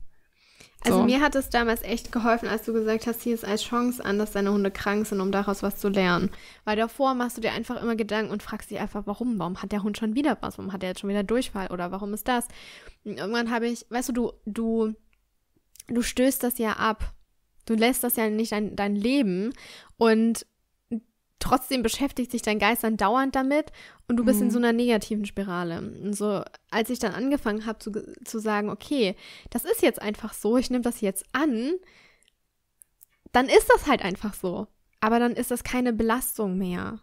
Also mir hat es damals echt geholfen, als du gesagt hast, hier ist als Chance an, dass deine Hunde krank sind, um daraus was zu lernen. Weil davor machst du dir einfach immer Gedanken und fragst dich einfach, warum? Warum hat der Hund schon wieder was? Warum hat er jetzt schon wieder Durchfall? Oder warum ist das? Und irgendwann habe ich, weißt du, du, du, du stößt das ja ab. Du lässt das ja nicht dein, dein Leben und trotzdem beschäftigt sich dein Geist dann dauernd damit und du bist mhm. in so mhm. einer negativen Spirale. Und so, als ich dann angefangen habe zu, zu sagen, okay, das ist jetzt einfach so, ich nehme das jetzt an, dann ist das halt einfach so. Aber dann ist das keine Belastung mehr.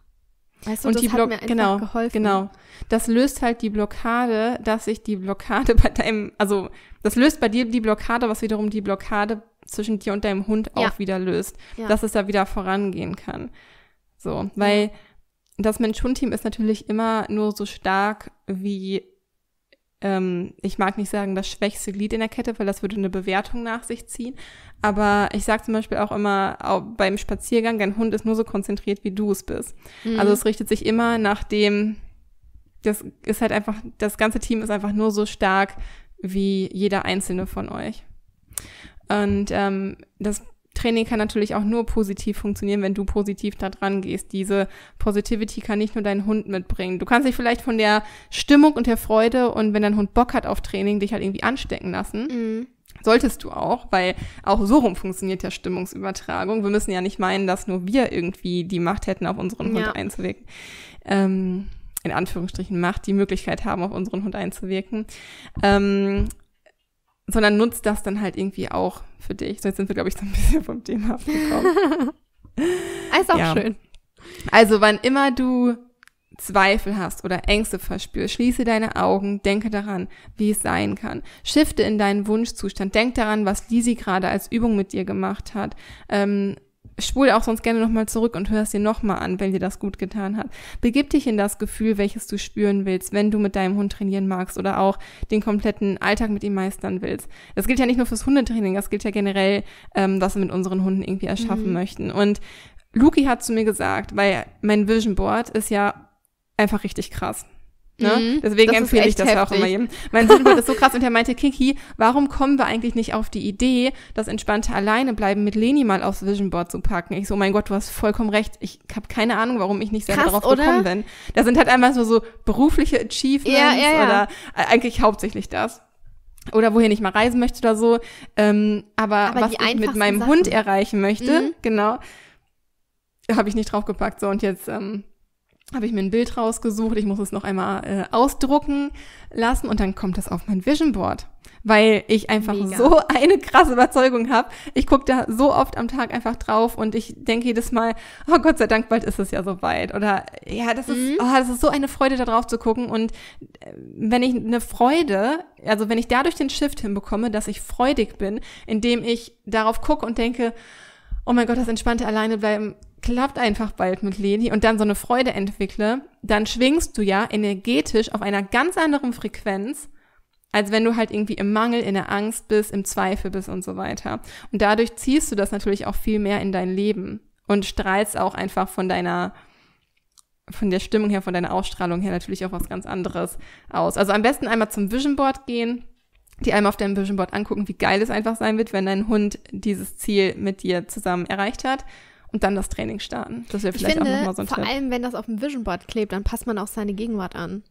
Weißt du, und das die Block hat mir genau, geholfen. Genau. Das löst halt die Blockade, dass sich die Blockade bei deinem, also das löst bei dir die Blockade, was wiederum die Blockade zwischen dir und deinem Hund ja. auch wieder löst, ja. dass es da wieder vorangehen kann. So, weil das Mensch-Hund-Team ist natürlich immer nur so stark wie, ähm, ich mag nicht sagen, das schwächste Glied in der Kette, weil das würde eine Bewertung nach sich ziehen. Aber ich sage zum Beispiel auch immer auch beim Spaziergang, dein Hund ist nur so konzentriert, wie du es bist. Mhm. Also es richtet sich immer nach dem, das ist halt einfach, das ganze Team ist einfach nur so stark wie jeder einzelne von euch. Und ähm, das Training kann natürlich auch nur positiv funktionieren, wenn du positiv da dran gehst. Diese Positivity kann nicht nur dein Hund mitbringen. Du kannst dich vielleicht von der Stimmung und der Freude und wenn dein Hund Bock hat auf Training, dich halt irgendwie anstecken lassen. Mhm. Solltest du auch, weil auch so rum funktioniert ja Stimmungsübertragung. Wir müssen ja nicht meinen, dass nur wir irgendwie die Macht hätten, auf unseren ja. Hund einzuwirken. Ähm, in Anführungsstrichen Macht, die Möglichkeit haben, auf unseren Hund einzuwirken. Ähm, sondern nutzt das dann halt irgendwie auch für dich. So, jetzt sind wir, glaube ich, so ein bisschen vom Thema abgekommen. ist auch ja. schön. Also, wann immer du Zweifel hast oder Ängste verspürst, schließe deine Augen, denke daran, wie es sein kann. Shifte in deinen Wunschzustand. Denk daran, was Lisi gerade als Übung mit dir gemacht hat. Ähm, spul auch sonst gerne nochmal zurück und hör es dir nochmal an, wenn dir das gut getan hat. Begib dich in das Gefühl, welches du spüren willst, wenn du mit deinem Hund trainieren magst oder auch den kompletten Alltag mit ihm meistern willst. Das gilt ja nicht nur fürs Hundetraining, das gilt ja generell, ähm, was wir mit unseren Hunden irgendwie erschaffen mhm. möchten. Und Luki hat zu mir gesagt, weil mein Vision Board ist ja einfach richtig krass. Ne? Mhm, Deswegen empfehle ich das heftig. auch immer jedem. Mein Sohn war das so krass und er meinte, Kiki, warum kommen wir eigentlich nicht auf die Idee, das entspannte Alleine bleiben mit Leni mal aufs Vision Board zu packen? Ich so, mein Gott, du hast vollkommen recht. Ich habe keine Ahnung, warum ich nicht selber krass, darauf oder? gekommen bin. Da sind halt einmal so, so berufliche Achievements ja, ja, ja. oder äh, eigentlich hauptsächlich das oder wohin ich mal reisen möchte oder so. Ähm, aber, aber was ich mit meinem Sachen. Hund erreichen möchte, mhm. genau, habe ich nicht draufgepackt. So, und jetzt ähm, habe ich mir ein Bild rausgesucht, ich muss es noch einmal äh, ausdrucken lassen und dann kommt das auf mein Vision Board, weil ich einfach Mega. so eine krasse Überzeugung habe. Ich gucke da so oft am Tag einfach drauf und ich denke jedes Mal, oh Gott sei Dank, bald ist es ja soweit oder ja, das ist, mhm. oh, das ist so eine Freude, da drauf zu gucken und äh, wenn ich eine Freude, also wenn ich dadurch den Shift hinbekomme, dass ich freudig bin, indem ich darauf gucke und denke, oh mein Gott, das entspannte Alleinebleiben klappt einfach bald mit Leni und dann so eine Freude entwickle, dann schwingst du ja energetisch auf einer ganz anderen Frequenz, als wenn du halt irgendwie im Mangel, in der Angst bist, im Zweifel bist und so weiter. Und dadurch ziehst du das natürlich auch viel mehr in dein Leben und strahlst auch einfach von deiner von der Stimmung her, von deiner Ausstrahlung her natürlich auch was ganz anderes aus. Also am besten einmal zum Vision Board gehen die einmal auf deinem Vision Board angucken, wie geil es einfach sein wird, wenn dein Hund dieses Ziel mit dir zusammen erreicht hat und dann das Training starten. Das wäre vielleicht finde, auch nochmal so ein Vor Tipp. allem, wenn das auf dem Vision Board klebt, dann passt man auch seine Gegenwart an.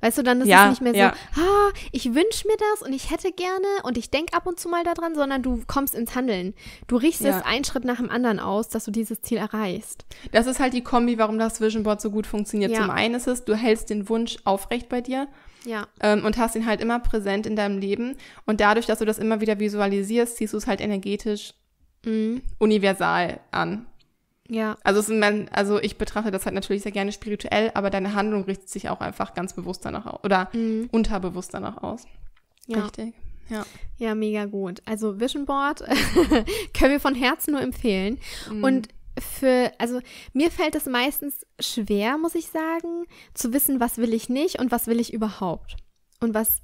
Weißt du, dann ist ja, es nicht mehr so, ah, ich wünsche mir das und ich hätte gerne und ich denke ab und zu mal daran, sondern du kommst ins Handeln. Du richtest ja. einen Schritt nach dem anderen aus, dass du dieses Ziel erreichst. Das ist halt die Kombi, warum das Vision Board so gut funktioniert. Zum einen ist es, du hältst den Wunsch aufrecht bei dir ja. Ähm, und hast ihn halt immer präsent in deinem Leben. Und dadurch, dass du das immer wieder visualisierst, ziehst du es halt energetisch mhm. universal an. Ja. Also, es, mein, also ich betrachte das halt natürlich sehr gerne spirituell, aber deine Handlung richtet sich auch einfach ganz bewusst danach aus oder mhm. unterbewusst danach aus. Ja. Richtig. Ja. ja, mega gut. Also Vision Board können wir von Herzen nur empfehlen. Mhm. Und für, also mir fällt es meistens schwer, muss ich sagen, zu wissen, was will ich nicht und was will ich überhaupt. Und was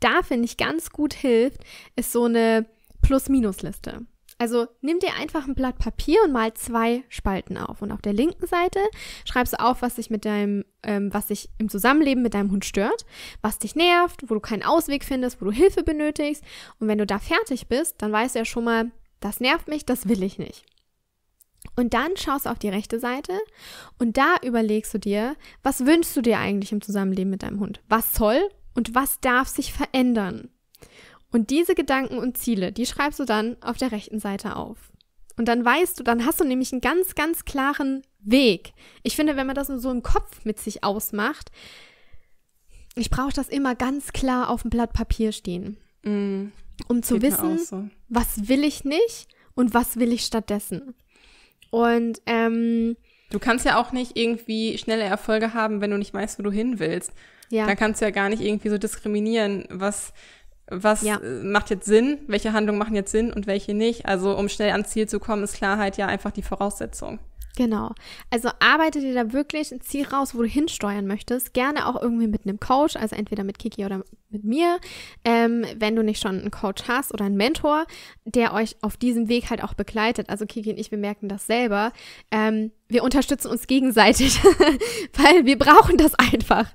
da, finde ich, ganz gut hilft, ist so eine Plus-Minus-Liste. Also nimm dir einfach ein Blatt Papier und mal zwei Spalten auf. Und auf der linken Seite schreibst du auf, was sich mit deinem, ähm, was sich im Zusammenleben mit deinem Hund stört, was dich nervt, wo du keinen Ausweg findest, wo du Hilfe benötigst. Und wenn du da fertig bist, dann weißt du ja schon mal, das nervt mich, das will ich nicht. Und dann schaust du auf die rechte Seite und da überlegst du dir, was wünschst du dir eigentlich im Zusammenleben mit deinem Hund? Was soll und was darf sich verändern? Und diese Gedanken und Ziele, die schreibst du dann auf der rechten Seite auf. Und dann weißt du, dann hast du nämlich einen ganz, ganz klaren Weg. Ich finde, wenn man das nur so im Kopf mit sich ausmacht, ich brauche das immer ganz klar auf dem Blatt Papier stehen, mm, um zu wissen, so. was will ich nicht und was will ich stattdessen. Und ähm, du kannst ja auch nicht irgendwie schnelle Erfolge haben, wenn du nicht weißt, wo du hin willst. Ja. Dann kannst du ja gar nicht irgendwie so diskriminieren, was was ja. Äh, macht jetzt Sinn, welche Handlungen machen jetzt Sinn und welche nicht. Also um schnell ans Ziel zu kommen, ist Klarheit ja einfach die Voraussetzung. Genau. Also arbeite dir da wirklich ein Ziel raus, wo du hinsteuern möchtest. Gerne auch irgendwie mit einem Coach, also entweder mit Kiki oder mit mir, ähm, wenn du nicht schon einen Coach hast oder einen Mentor, der euch auf diesem Weg halt auch begleitet. Also Kiki und ich, wir merken das selber. Ähm, wir unterstützen uns gegenseitig, weil wir brauchen das einfach.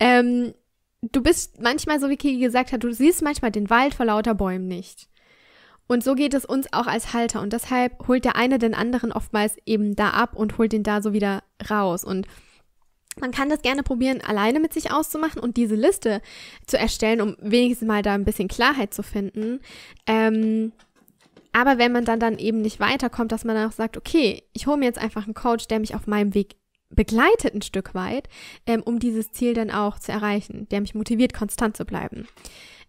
Ähm, du bist manchmal, so wie Kiki gesagt hat, du siehst manchmal den Wald vor lauter Bäumen nicht. Und so geht es uns auch als Halter. Und deshalb holt der eine den anderen oftmals eben da ab und holt ihn da so wieder raus. Und man kann das gerne probieren, alleine mit sich auszumachen und diese Liste zu erstellen, um wenigstens mal da ein bisschen Klarheit zu finden. Ähm, aber wenn man dann, dann eben nicht weiterkommt, dass man dann auch sagt, okay, ich hole mir jetzt einfach einen Coach, der mich auf meinem Weg begleitet ein Stück weit, ähm, um dieses Ziel dann auch zu erreichen, der mich motiviert, konstant zu bleiben.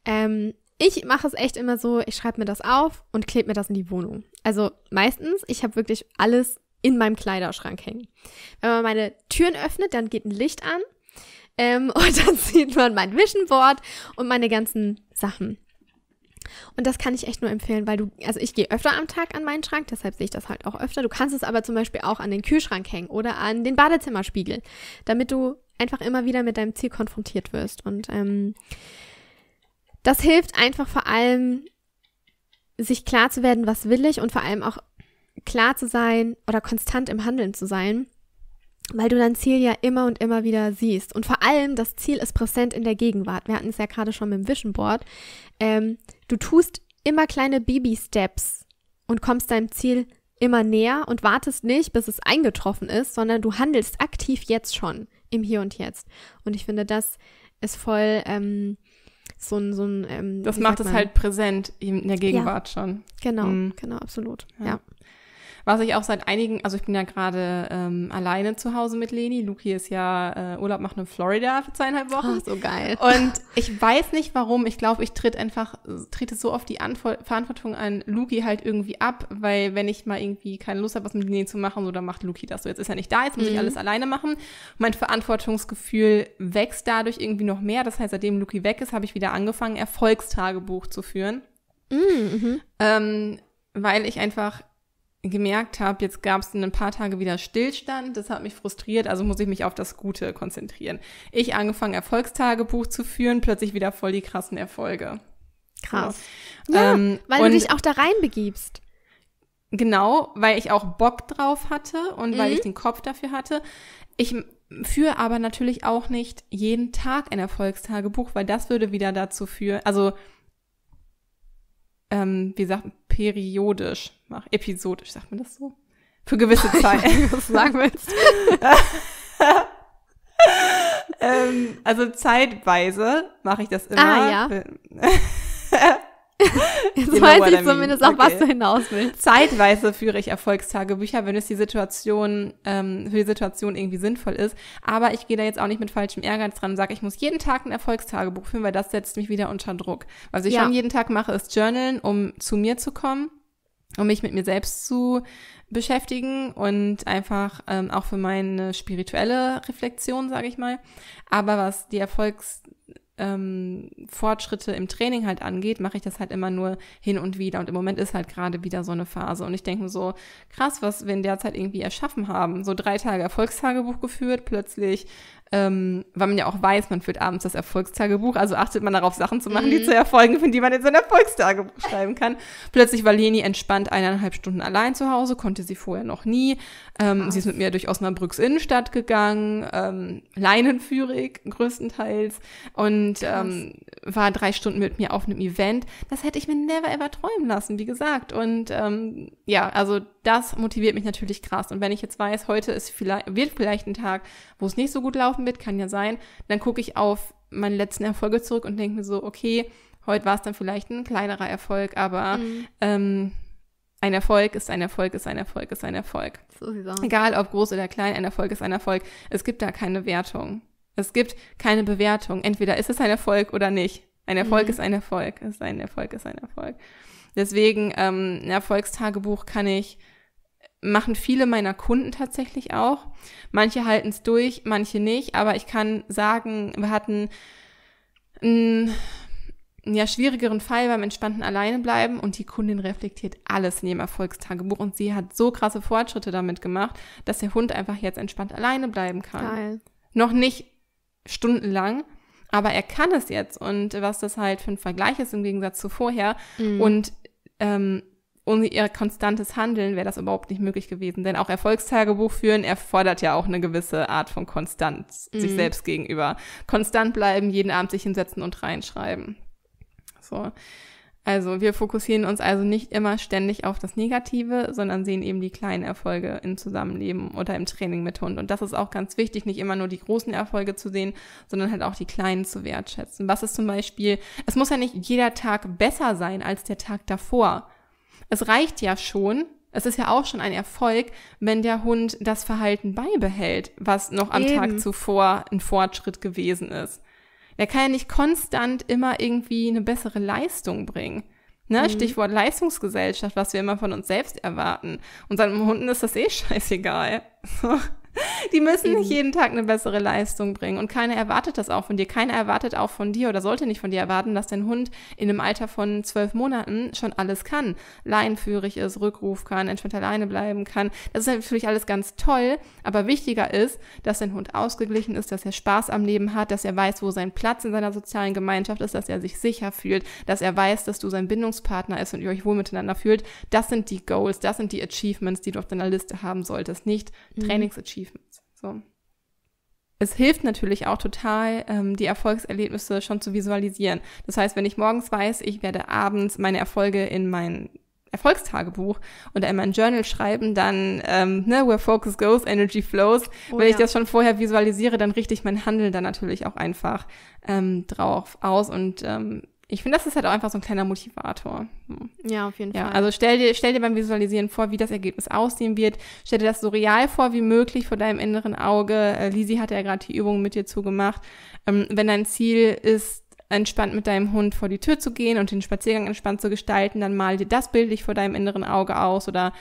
Ähm, ich mache es echt immer so, ich schreibe mir das auf und klebe mir das in die Wohnung. Also meistens, ich habe wirklich alles in meinem Kleiderschrank hängen. Wenn man meine Türen öffnet, dann geht ein Licht an ähm, und dann sieht man mein Vision Board und meine ganzen Sachen. Und das kann ich echt nur empfehlen, weil du, also ich gehe öfter am Tag an meinen Schrank, deshalb sehe ich das halt auch öfter. Du kannst es aber zum Beispiel auch an den Kühlschrank hängen oder an den Badezimmerspiegel, damit du einfach immer wieder mit deinem Ziel konfrontiert wirst. Und ähm, das hilft einfach vor allem, sich klar zu werden, was will ich und vor allem auch klar zu sein oder konstant im Handeln zu sein, weil du dein Ziel ja immer und immer wieder siehst. Und vor allem, das Ziel ist präsent in der Gegenwart. Wir hatten es ja gerade schon mit dem Vision Board. Ähm, du tust immer kleine Baby-Steps und kommst deinem Ziel immer näher und wartest nicht, bis es eingetroffen ist, sondern du handelst aktiv jetzt schon im Hier und Jetzt. Und ich finde, das ist voll ähm, so ein, so ein ähm, das macht es halt präsent in der Gegenwart ja. schon. Genau, mhm. genau, absolut. ja. ja. Was ich auch seit einigen, also ich bin ja gerade ähm, alleine zu Hause mit Leni. Luki ist ja äh, Urlaub machen in Florida für zweieinhalb Wochen. Oh, so geil. Und ich weiß nicht warum. Ich glaube, ich tritt einfach, trete so oft die Anfor Verantwortung an Luki halt irgendwie ab, weil wenn ich mal irgendwie keine Lust habe, was mit Leni zu machen, so dann macht Luki das. So, jetzt ist er nicht da, jetzt muss mhm. ich alles alleine machen. Mein Verantwortungsgefühl wächst dadurch irgendwie noch mehr. Das heißt, seitdem Luki weg ist, habe ich wieder angefangen, Erfolgstagebuch zu führen. Mm, mhm. Ähm, weil ich einfach gemerkt habe, jetzt gab es ein paar Tage wieder Stillstand, das hat mich frustriert, also muss ich mich auf das Gute konzentrieren. Ich angefangen, Erfolgstagebuch zu führen, plötzlich wieder voll die krassen Erfolge. Krass. Ja, ähm, weil du dich auch da reinbegibst. Genau, weil ich auch Bock drauf hatte und mhm. weil ich den Kopf dafür hatte. Ich führe aber natürlich auch nicht jeden Tag ein Erfolgstagebuch, weil das würde wieder dazu führen, also ähm, wie sagt periodisch mach, Episodisch, sagt man das so? Für gewisse Zeit. was du sagen willst. ähm, also zeitweise mache ich das ah, immer. Ah, ja. Äh, Jetzt weiß ich zumindest mean. auch, okay. was du hinaus willst. Zeitweise führe ich Erfolgstagebücher, wenn es die Situation, ähm, für die Situation irgendwie sinnvoll ist. Aber ich gehe da jetzt auch nicht mit falschem Ehrgeiz dran und sage, ich muss jeden Tag ein Erfolgstagebuch führen, weil das setzt mich wieder unter Druck. Was ich ja. schon jeden Tag mache, ist Journalen, um zu mir zu kommen um mich mit mir selbst zu beschäftigen und einfach ähm, auch für meine spirituelle Reflexion, sage ich mal. Aber was die Erfolgs, ähm, Fortschritte im Training halt angeht, mache ich das halt immer nur hin und wieder. Und im Moment ist halt gerade wieder so eine Phase. Und ich denke mir so, krass, was wir in der Zeit irgendwie erschaffen haben. So drei Tage Erfolgstagebuch geführt, plötzlich ähm, weil man ja auch weiß, man führt abends das Erfolgstagebuch, also achtet man darauf, Sachen zu machen, mhm. die zu erfolgen sind, die man in sein Erfolgstagebuch schreiben kann. Plötzlich war Leni entspannt eineinhalb Stunden allein zu Hause, konnte sie vorher noch nie. Ähm, sie ist mit mir durch Osnabrücks Innenstadt gegangen, ähm, leinenführig größtenteils und ähm, war drei Stunden mit mir auf einem Event. Das hätte ich mir never ever träumen lassen, wie gesagt. Und ähm, ja, also das motiviert mich natürlich krass. Und wenn ich jetzt weiß, heute ist vielleicht, wird vielleicht ein Tag, wo es nicht so gut laufen wird, kann ja sein, dann gucke ich auf meine letzten Erfolge zurück und denke mir so, okay, heute war es dann vielleicht ein kleinerer Erfolg, aber mhm. ähm, ein Erfolg ist ein Erfolg ist ein Erfolg ist ein Erfolg. Sowieso. Egal ob groß oder klein, ein Erfolg ist ein Erfolg. Es gibt da keine Wertung. Es gibt keine Bewertung. Entweder ist es ein Erfolg oder nicht. Ein Erfolg mhm. ist ein Erfolg. Ist ein Erfolg ist ein Erfolg. Deswegen ähm, ein Erfolgstagebuch kann ich machen viele meiner Kunden tatsächlich auch. Manche halten es durch, manche nicht, aber ich kann sagen, wir hatten einen ja, schwierigeren Fall beim entspannten Alleinebleiben und die Kundin reflektiert alles in ihrem Erfolgstagebuch und sie hat so krasse Fortschritte damit gemacht, dass der Hund einfach jetzt entspannt alleine bleiben kann. Geil. Noch nicht stundenlang, aber er kann es jetzt und was das halt für ein Vergleich ist im Gegensatz zu vorher mhm. und ähm, ohne ihr konstantes Handeln wäre das überhaupt nicht möglich gewesen. Denn auch Erfolgstagebuch führen erfordert ja auch eine gewisse Art von Konstanz mhm. sich selbst gegenüber. Konstant bleiben, jeden Abend sich hinsetzen und reinschreiben. So. Also wir fokussieren uns also nicht immer ständig auf das Negative, sondern sehen eben die kleinen Erfolge im Zusammenleben oder im Training mit Hund. Und das ist auch ganz wichtig, nicht immer nur die großen Erfolge zu sehen, sondern halt auch die kleinen zu wertschätzen. Was ist zum Beispiel, es muss ja nicht jeder Tag besser sein als der Tag davor. Es reicht ja schon, es ist ja auch schon ein Erfolg, wenn der Hund das Verhalten beibehält, was noch am Eben. Tag zuvor ein Fortschritt gewesen ist. Der kann ja nicht konstant immer irgendwie eine bessere Leistung bringen. Ne? Mhm. Stichwort Leistungsgesellschaft, was wir immer von uns selbst erwarten. Und seinen Hunden ist das eh scheißegal. Die müssen nicht jeden Tag eine bessere Leistung bringen. Und keiner erwartet das auch von dir. Keiner erwartet auch von dir oder sollte nicht von dir erwarten, dass dein Hund in einem Alter von zwölf Monaten schon alles kann. Leinführig ist, Rückruf kann, entspannt alleine bleiben kann. Das ist natürlich alles ganz toll. Aber wichtiger ist, dass dein Hund ausgeglichen ist, dass er Spaß am Leben hat, dass er weiß, wo sein Platz in seiner sozialen Gemeinschaft ist, dass er sich sicher fühlt, dass er weiß, dass du sein Bindungspartner ist und ihr euch wohl miteinander fühlt. Das sind die Goals, das sind die Achievements, die du auf deiner Liste haben solltest. Nicht mhm. Trainings-Achievements. Achievements. So. Es hilft natürlich auch total, ähm, die Erfolgserlebnisse schon zu visualisieren. Das heißt, wenn ich morgens weiß, ich werde abends meine Erfolge in mein Erfolgstagebuch oder in mein Journal schreiben, dann ähm, ne, where focus goes, energy flows. Oh, wenn ja. ich das schon vorher visualisiere, dann richte ich mein Handeln dann natürlich auch einfach ähm, drauf aus und ähm, ich finde, das ist halt auch einfach so ein kleiner Motivator. Hm. Ja, auf jeden ja, Fall. Also stell dir, stell dir beim Visualisieren vor, wie das Ergebnis aussehen wird. Stell dir das so real vor wie möglich vor deinem inneren Auge. Äh, Lisi hatte ja gerade die Übung mit dir zugemacht. Ähm, wenn dein Ziel ist, entspannt mit deinem Hund vor die Tür zu gehen und den Spaziergang entspannt zu gestalten, dann mal dir das bildlich vor deinem inneren Auge aus oder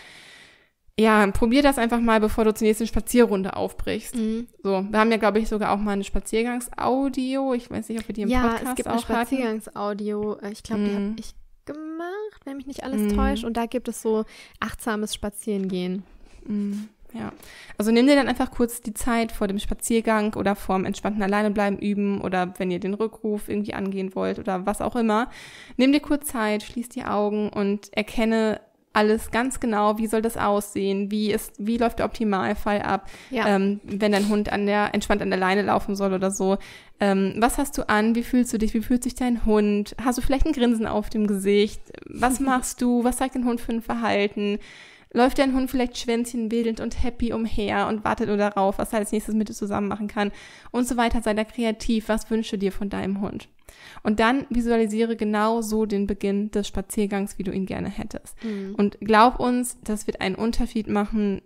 ja, probier das einfach mal, bevor du zur nächsten Spazierrunde aufbrichst. Mhm. So, wir haben ja, glaube ich, sogar auch mal eine Spaziergangsaudio. Ich weiß nicht, ob wir die im ja, Podcast auch Ja, es gibt eine Spaziergangsaudio. Äh, ich glaube, mhm. die habe ich gemacht, wenn mich nicht alles mhm. täuscht. Und da gibt es so achtsames Spazierengehen. Mhm. Ja. Also nimm dir dann einfach kurz die Zeit vor dem Spaziergang oder vorm entspannten Alleinebleiben üben oder wenn ihr den Rückruf irgendwie angehen wollt oder was auch immer. Nimm dir kurz Zeit, schließ die Augen und erkenne alles ganz genau, wie soll das aussehen, wie ist, wie läuft der Optimalfall ab, ja. ähm, wenn dein Hund an der, entspannt an der Leine laufen soll oder so. Ähm, was hast du an, wie fühlst du dich, wie fühlt sich dein Hund, hast du vielleicht ein Grinsen auf dem Gesicht, was machst du, was zeigt dein Hund für ein Verhalten, läuft dein Hund vielleicht schwänzchenwedelnd und happy umher und wartet nur darauf, was er als nächstes mit dir zusammen machen kann und so weiter. Sei da kreativ, was wünschst du dir von deinem Hund? Und dann visualisiere genau so den Beginn des Spaziergangs, wie du ihn gerne hättest. Mhm. Und glaub uns, das wird einen Unterschied machen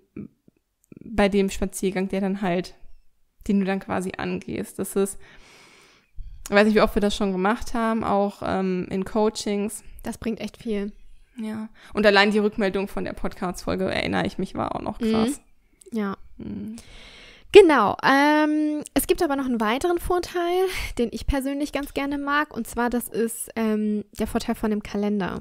bei dem Spaziergang, der dann halt, den du dann quasi angehst. Das ist, ich weiß nicht, wie oft wir das schon gemacht haben, auch ähm, in Coachings. Das bringt echt viel. Ja. Und allein die Rückmeldung von der Podcast-Folge, erinnere ich mich, war auch noch mhm. krass. Mhm. Ja. Mhm. Genau. Ähm, es gibt aber noch einen weiteren Vorteil, den ich persönlich ganz gerne mag. Und zwar, das ist ähm, der Vorteil von dem Kalender.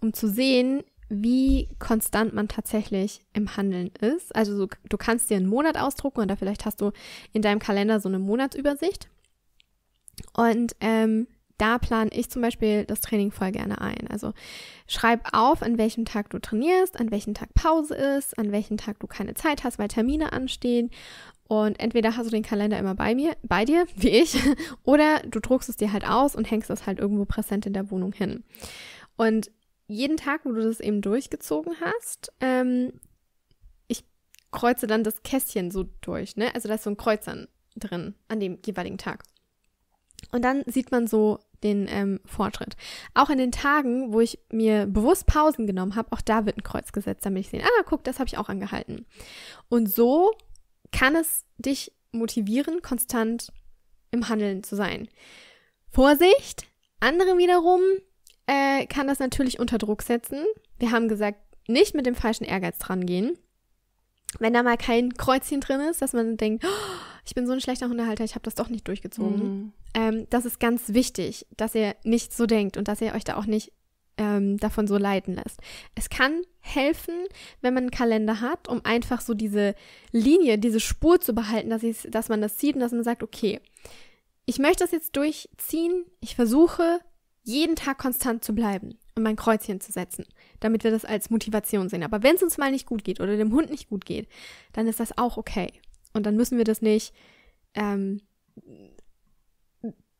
Um zu sehen, wie konstant man tatsächlich im Handeln ist. Also so, du kannst dir einen Monat ausdrucken oder vielleicht hast du in deinem Kalender so eine Monatsübersicht. Und ähm, da plane ich zum Beispiel das Training voll gerne ein. Also schreib auf, an welchem Tag du trainierst, an welchem Tag Pause ist, an welchem Tag du keine Zeit hast, weil Termine anstehen und entweder hast du den Kalender immer bei mir, bei dir, wie ich, oder du druckst es dir halt aus und hängst es halt irgendwo präsent in der Wohnung hin. Und jeden Tag, wo du das eben durchgezogen hast, ähm, ich kreuze dann das Kästchen so durch, ne? Also da ist so ein Kreuzern drin an dem jeweiligen Tag. Und dann sieht man so den ähm, Fortschritt. Auch in den Tagen, wo ich mir bewusst Pausen genommen habe, auch da wird ein Kreuz gesetzt, damit ich sehe, ah, guck, das habe ich auch angehalten. Und so kann es dich motivieren, konstant im Handeln zu sein. Vorsicht! Andere wiederum äh, kann das natürlich unter Druck setzen. Wir haben gesagt, nicht mit dem falschen Ehrgeiz dran gehen. Wenn da mal kein Kreuzchen drin ist, dass man denkt, oh, ich bin so ein schlechter Hundehalter, ich habe das doch nicht durchgezogen. Mhm. Ähm, das ist ganz wichtig, dass ihr nicht so denkt und dass ihr euch da auch nicht ähm, davon so leiten lässt. Es kann helfen, wenn man einen Kalender hat, um einfach so diese Linie, diese Spur zu behalten, dass, dass man das sieht und dass man sagt, okay, ich möchte das jetzt durchziehen, ich versuche jeden Tag konstant zu bleiben und mein Kreuzchen zu setzen, damit wir das als Motivation sehen. Aber wenn es uns mal nicht gut geht oder dem Hund nicht gut geht, dann ist das auch okay. Und dann müssen wir das nicht ähm,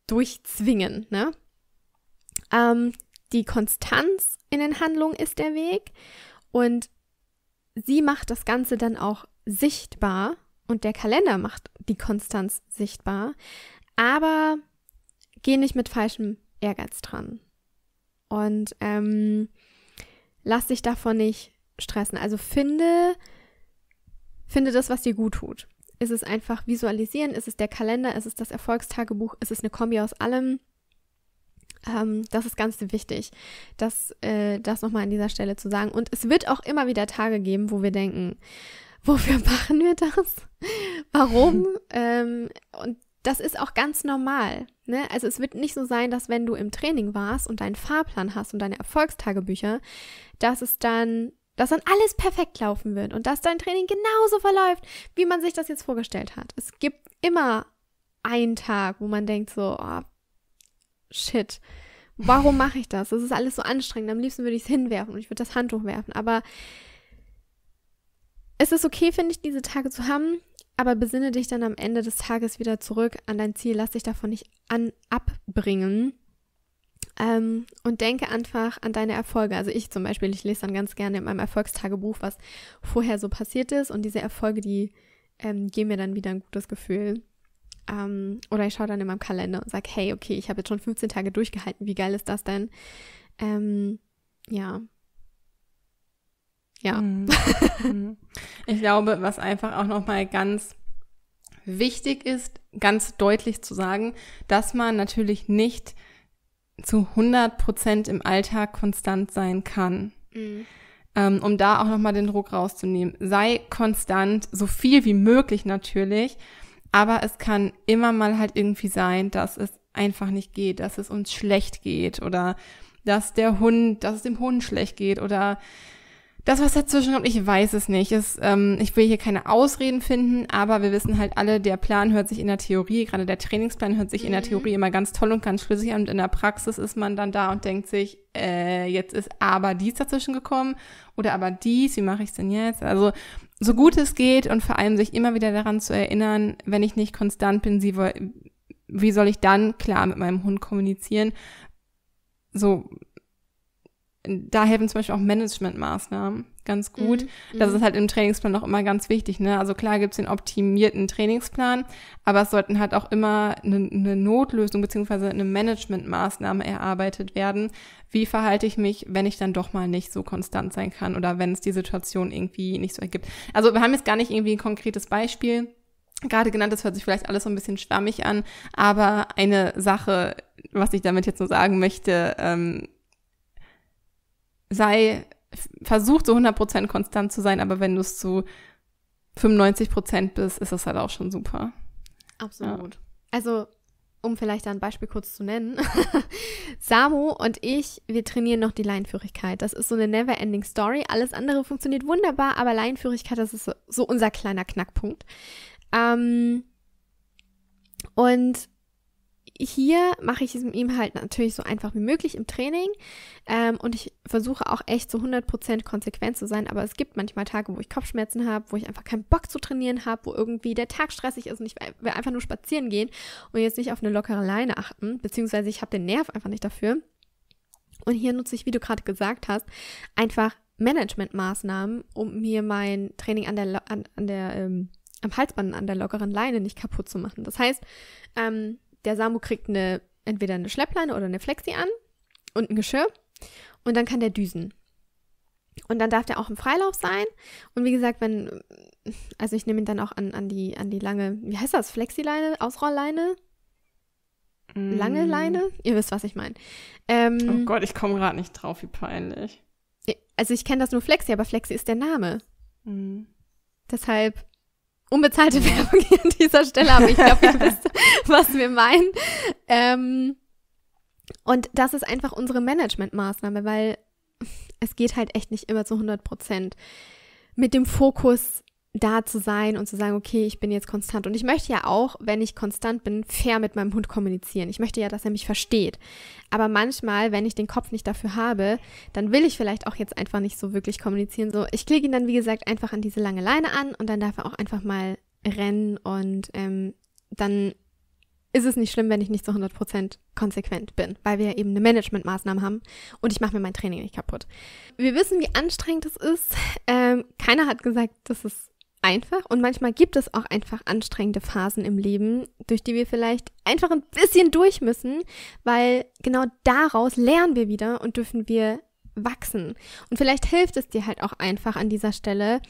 durchzwingen. Ne? Ähm, die Konstanz in den Handlungen ist der Weg und sie macht das Ganze dann auch sichtbar und der Kalender macht die Konstanz sichtbar, aber geh nicht mit falschem Ehrgeiz dran und ähm, lass dich davon nicht stressen. Also finde, finde das, was dir gut tut. Ist es einfach visualisieren? Ist es der Kalender? Ist es das Erfolgstagebuch? Ist es eine Kombi aus allem? Ähm, das ist ganz wichtig, das, äh, das nochmal an dieser Stelle zu sagen. Und es wird auch immer wieder Tage geben, wo wir denken, wofür machen wir das? Warum? ähm, und das ist auch ganz normal. Ne? Also es wird nicht so sein, dass wenn du im Training warst und deinen Fahrplan hast und deine Erfolgstagebücher, dass es dann, dass dann alles perfekt laufen wird und dass dein Training genauso verläuft, wie man sich das jetzt vorgestellt hat. Es gibt immer einen Tag, wo man denkt so, oh, shit, warum mache ich das? Das ist alles so anstrengend. Am liebsten würde ich es hinwerfen und ich würde das Handtuch werfen. Aber es ist okay, finde ich, diese Tage zu haben, aber besinne dich dann am Ende des Tages wieder zurück an dein Ziel. Lass dich davon nicht an, abbringen. Ähm, und denke einfach an deine Erfolge. Also ich zum Beispiel, ich lese dann ganz gerne in meinem Erfolgstagebuch, was vorher so passiert ist. Und diese Erfolge, die ähm, geben mir dann wieder ein gutes Gefühl. Ähm, oder ich schaue dann in meinem Kalender und sage, hey, okay, ich habe jetzt schon 15 Tage durchgehalten, wie geil ist das denn? Ähm, ja. Ja. Mhm. Mhm. ich glaube, was einfach auch nochmal ganz wichtig ist, ganz deutlich zu sagen, dass man natürlich nicht zu 100 Prozent im Alltag konstant sein kann. Mhm. Ähm, um da auch nochmal den Druck rauszunehmen. Sei konstant, so viel wie möglich natürlich, aber es kann immer mal halt irgendwie sein, dass es einfach nicht geht, dass es uns schlecht geht oder dass der Hund, dass es dem Hund schlecht geht oder das, was dazwischen kommt, ich weiß es nicht. Es, ähm, ich will hier keine Ausreden finden, aber wir wissen halt alle, der Plan hört sich in der Theorie, gerade der Trainingsplan hört sich mhm. in der mhm. Theorie immer ganz toll und ganz schlüssig an. Und in der Praxis ist man dann da und denkt sich, äh, jetzt ist aber dies dazwischen gekommen oder aber dies, wie mache ich es denn jetzt? Also so gut es geht und vor allem sich immer wieder daran zu erinnern, wenn ich nicht konstant bin, sie, wie soll ich dann klar mit meinem Hund kommunizieren? So, da helfen zum Beispiel auch Managementmaßnahmen ganz gut. Mhm, das mhm. ist halt im Trainingsplan noch immer ganz wichtig. Ne? Also klar gibt's den optimierten Trainingsplan, aber es sollten halt auch immer eine, ne Notlösung beziehungsweise eine Managementmaßnahme erarbeitet werden. Wie verhalte ich mich, wenn ich dann doch mal nicht so konstant sein kann oder wenn es die Situation irgendwie nicht so ergibt. Also wir haben jetzt gar nicht irgendwie ein konkretes Beispiel gerade genannt, das hört sich vielleicht alles so ein bisschen schwammig an, aber eine Sache, was ich damit jetzt nur sagen möchte, ähm, sei, versuch so 100% konstant zu sein, aber wenn du es zu 95% bist, ist das halt auch schon super. Absolut. Ja. Also, um vielleicht da ein Beispiel kurz zu nennen. Samu und ich, wir trainieren noch die Leinführigkeit. Das ist so eine never-ending Story. Alles andere funktioniert wunderbar, aber Leinführigkeit, das ist so unser kleiner Knackpunkt. Ähm, und hier mache ich es mit ihm halt natürlich so einfach wie möglich im Training ähm, und ich versuche auch echt zu so 100% konsequent zu sein, aber es gibt manchmal Tage, wo ich Kopfschmerzen habe, wo ich einfach keinen Bock zu trainieren habe, wo irgendwie der Tag stressig ist und ich will einfach nur spazieren gehen und jetzt nicht auf eine lockere Leine achten, beziehungsweise ich habe den Nerv einfach nicht dafür. Und hier nutze ich, wie du gerade gesagt hast, einfach Managementmaßnahmen, um mir mein Training an der, an, an der ähm, am Halsband an der lockeren Leine nicht kaputt zu machen. Das heißt, ähm, der Samu kriegt eine, entweder eine Schleppleine oder eine Flexi an und ein Geschirr und dann kann der düsen. Und dann darf der auch im Freilauf sein. Und wie gesagt, wenn, also ich nehme ihn dann auch an, an, die, an die lange, wie heißt das, Flexileine, Ausrollleine? Mm. Lange Leine? Ihr wisst, was ich meine. Ähm, oh Gott, ich komme gerade nicht drauf, wie peinlich. Also ich kenne das nur Flexi, aber Flexi ist der Name. Mm. Deshalb unbezahlte Werbung hier an dieser Stelle, aber ich glaube, ihr wisst, was wir meinen. Ähm, und das ist einfach unsere Managementmaßnahme, weil es geht halt echt nicht immer zu 100 Prozent. Mit dem Fokus da zu sein und zu sagen, okay, ich bin jetzt konstant. Und ich möchte ja auch, wenn ich konstant bin, fair mit meinem Hund kommunizieren. Ich möchte ja, dass er mich versteht. Aber manchmal, wenn ich den Kopf nicht dafür habe, dann will ich vielleicht auch jetzt einfach nicht so wirklich kommunizieren. So, ich klicke ihn dann, wie gesagt, einfach an diese lange Leine an und dann darf er auch einfach mal rennen und ähm, dann ist es nicht schlimm, wenn ich nicht zu 100% konsequent bin, weil wir eben eine Managementmaßnahme haben und ich mache mir mein Training nicht kaputt. Wir wissen, wie anstrengend es ist. Ähm, keiner hat gesagt, dass es einfach und manchmal gibt es auch einfach anstrengende Phasen im Leben, durch die wir vielleicht einfach ein bisschen durch müssen, weil genau daraus lernen wir wieder und dürfen wir wachsen. Und vielleicht hilft es dir halt auch einfach an dieser Stelle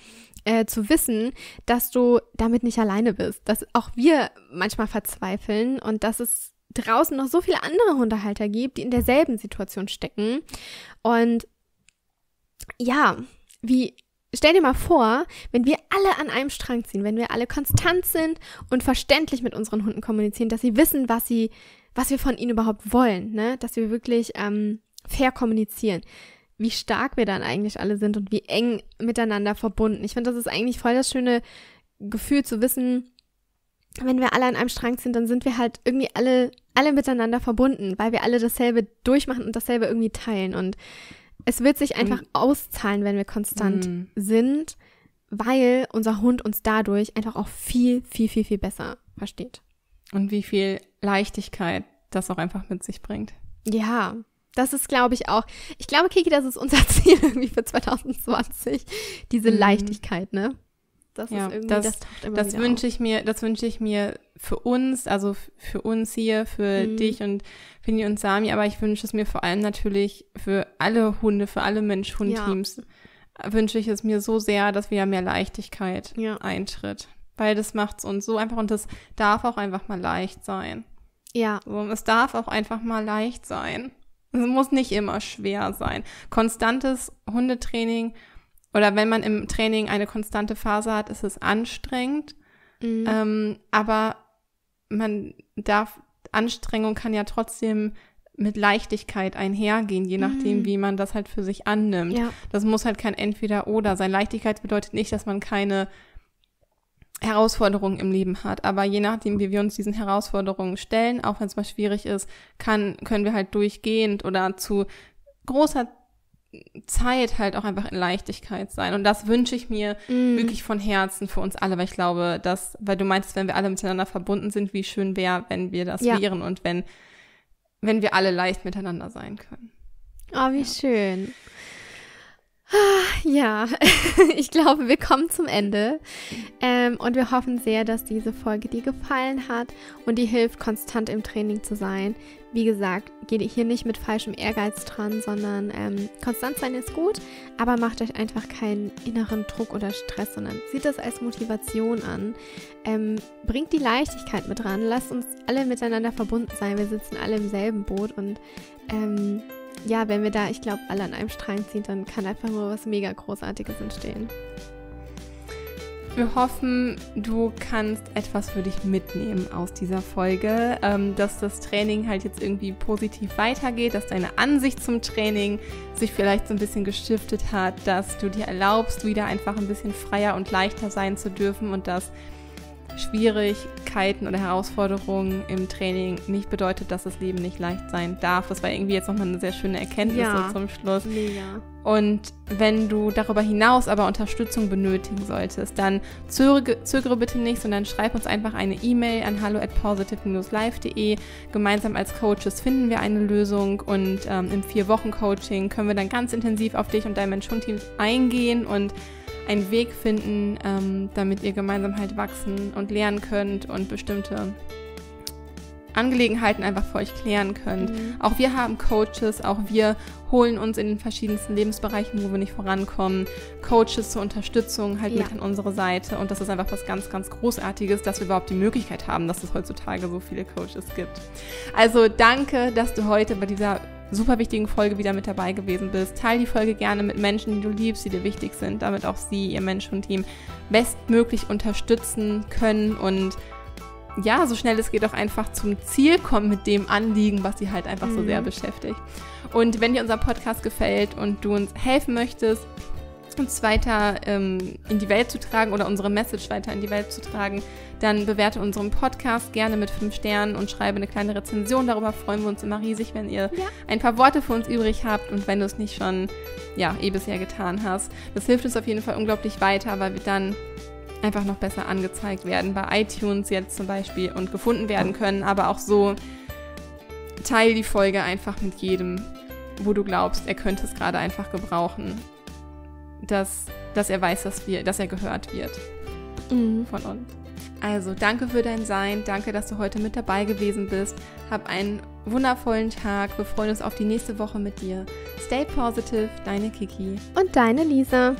äh, zu wissen, dass du damit nicht alleine bist, dass auch wir manchmal verzweifeln und dass es draußen noch so viele andere Hundehalter gibt, die in derselben Situation stecken. Und ja, wie stell dir mal vor, wenn wir alle an einem Strang ziehen, wenn wir alle konstant sind und verständlich mit unseren Hunden kommunizieren, dass sie wissen, was sie, was wir von ihnen überhaupt wollen, ne? Dass wir wirklich ähm, fair kommunizieren. Wie stark wir dann eigentlich alle sind und wie eng miteinander verbunden. Ich finde, das ist eigentlich voll das schöne Gefühl zu wissen, wenn wir alle an einem Strang sind, dann sind wir halt irgendwie alle, alle miteinander verbunden, weil wir alle dasselbe durchmachen und dasselbe irgendwie teilen. Und es wird sich einfach mhm. auszahlen, wenn wir konstant mhm. sind, weil unser Hund uns dadurch einfach auch viel, viel, viel, viel besser versteht. Und wie viel Leichtigkeit das auch einfach mit sich bringt. Ja, das ist, glaube ich, auch. Ich glaube, Kiki, das ist unser Ziel irgendwie für 2020. Diese mm. Leichtigkeit, ne? Das ja, ist irgendwie, das, das, das wünsche ich mir, das wünsche ich mir für uns, also für uns hier, für mhm. dich und Fini und Sami, aber ich wünsche es mir vor allem natürlich für alle Hunde, für alle Mensch-Hund-Teams, ja. wünsche ich es mir so sehr, dass wieder mehr Leichtigkeit ja. eintritt. Weil das macht es uns so einfach und das darf auch einfach mal leicht sein. Ja. So, es darf auch einfach mal leicht sein. Es muss nicht immer schwer sein. Konstantes Hundetraining oder wenn man im Training eine konstante Phase hat, ist es anstrengend. Mhm. Ähm, aber man darf, Anstrengung kann ja trotzdem mit Leichtigkeit einhergehen, je nachdem, mhm. wie man das halt für sich annimmt. Ja. Das muss halt kein Entweder-Oder sein. Leichtigkeit bedeutet nicht, dass man keine Herausforderungen im Leben hat. Aber je nachdem, wie wir uns diesen Herausforderungen stellen, auch wenn es mal schwierig ist, kann, können wir halt durchgehend oder zu großer Zeit halt auch einfach in Leichtigkeit sein. Und das wünsche ich mir mm. wirklich von Herzen für uns alle, weil ich glaube, dass, weil du meinst, wenn wir alle miteinander verbunden sind, wie schön wäre, wenn wir das ja. wären und wenn, wenn wir alle leicht miteinander sein können. Oh, wie ja. schön. Ah, ja, ich glaube, wir kommen zum Ende. Ähm, und wir hoffen sehr, dass diese Folge dir gefallen hat und dir hilft, konstant im Training zu sein. Wie gesagt, geht hier nicht mit falschem Ehrgeiz dran, sondern ähm, konstant sein ist gut, aber macht euch einfach keinen inneren Druck oder Stress, sondern sieht das als Motivation an. Ähm, bringt die Leichtigkeit mit dran, lasst uns alle miteinander verbunden sein. Wir sitzen alle im selben Boot und ähm, ja, wenn wir da, ich glaube, alle an einem Strang ziehen, dann kann einfach nur was mega Großartiges entstehen. Wir hoffen, du kannst etwas für dich mitnehmen aus dieser Folge, ähm, dass das Training halt jetzt irgendwie positiv weitergeht, dass deine Ansicht zum Training sich vielleicht so ein bisschen gestiftet hat, dass du dir erlaubst, wieder einfach ein bisschen freier und leichter sein zu dürfen und dass Schwierigkeiten oder Herausforderungen im Training nicht bedeutet, dass das Leben nicht leicht sein darf. Das war irgendwie jetzt nochmal eine sehr schöne Erkenntnis ja, so zum Schluss. Mega. Und wenn du darüber hinaus aber Unterstützung benötigen solltest, dann zögere, zögere bitte nicht, sondern schreib uns einfach eine E-Mail an hallo at positive-live.de. Gemeinsam als Coaches finden wir eine Lösung und ähm, im Vier-Wochen-Coaching können wir dann ganz intensiv auf dich und dein Mensch-Hund-Team eingehen und einen Weg finden, ähm, damit ihr gemeinsam halt wachsen und lernen könnt und bestimmte Angelegenheiten einfach für euch klären könnt. Mhm. Auch wir haben Coaches, auch wir holen uns in den verschiedensten Lebensbereichen, wo wir nicht vorankommen, Coaches zur Unterstützung halt ja. mit an unsere Seite. Und das ist einfach was ganz, ganz Großartiges, dass wir überhaupt die Möglichkeit haben, dass es heutzutage so viele Coaches gibt. Also danke, dass du heute bei dieser super wichtigen Folge wieder mit dabei gewesen bist. Teil die Folge gerne mit Menschen, die du liebst, die dir wichtig sind, damit auch sie, ihr Mensch und Team bestmöglich unterstützen können und ja, so schnell es geht auch einfach zum Ziel kommen mit dem Anliegen, was sie halt einfach mhm. so sehr mhm. beschäftigt. Und wenn dir unser Podcast gefällt und du uns helfen möchtest, uns weiter ähm, in die Welt zu tragen oder unsere Message weiter in die Welt zu tragen, dann bewerte unseren Podcast gerne mit fünf Sternen und schreibe eine kleine Rezension. Darüber freuen wir uns immer riesig, wenn ihr ja. ein paar Worte für uns übrig habt und wenn du es nicht schon ja, eh bisher getan hast. Das hilft uns auf jeden Fall unglaublich weiter, weil wir dann einfach noch besser angezeigt werden, bei iTunes jetzt zum Beispiel und gefunden werden können, aber auch so teil die Folge einfach mit jedem, wo du glaubst, er könnte es gerade einfach gebrauchen, dass, dass er weiß, dass, wir, dass er gehört wird mhm. von uns. Also danke für dein Sein, danke, dass du heute mit dabei gewesen bist. Hab einen wundervollen Tag. Wir freuen uns auf die nächste Woche mit dir. Stay positive, deine Kiki. Und deine Lisa.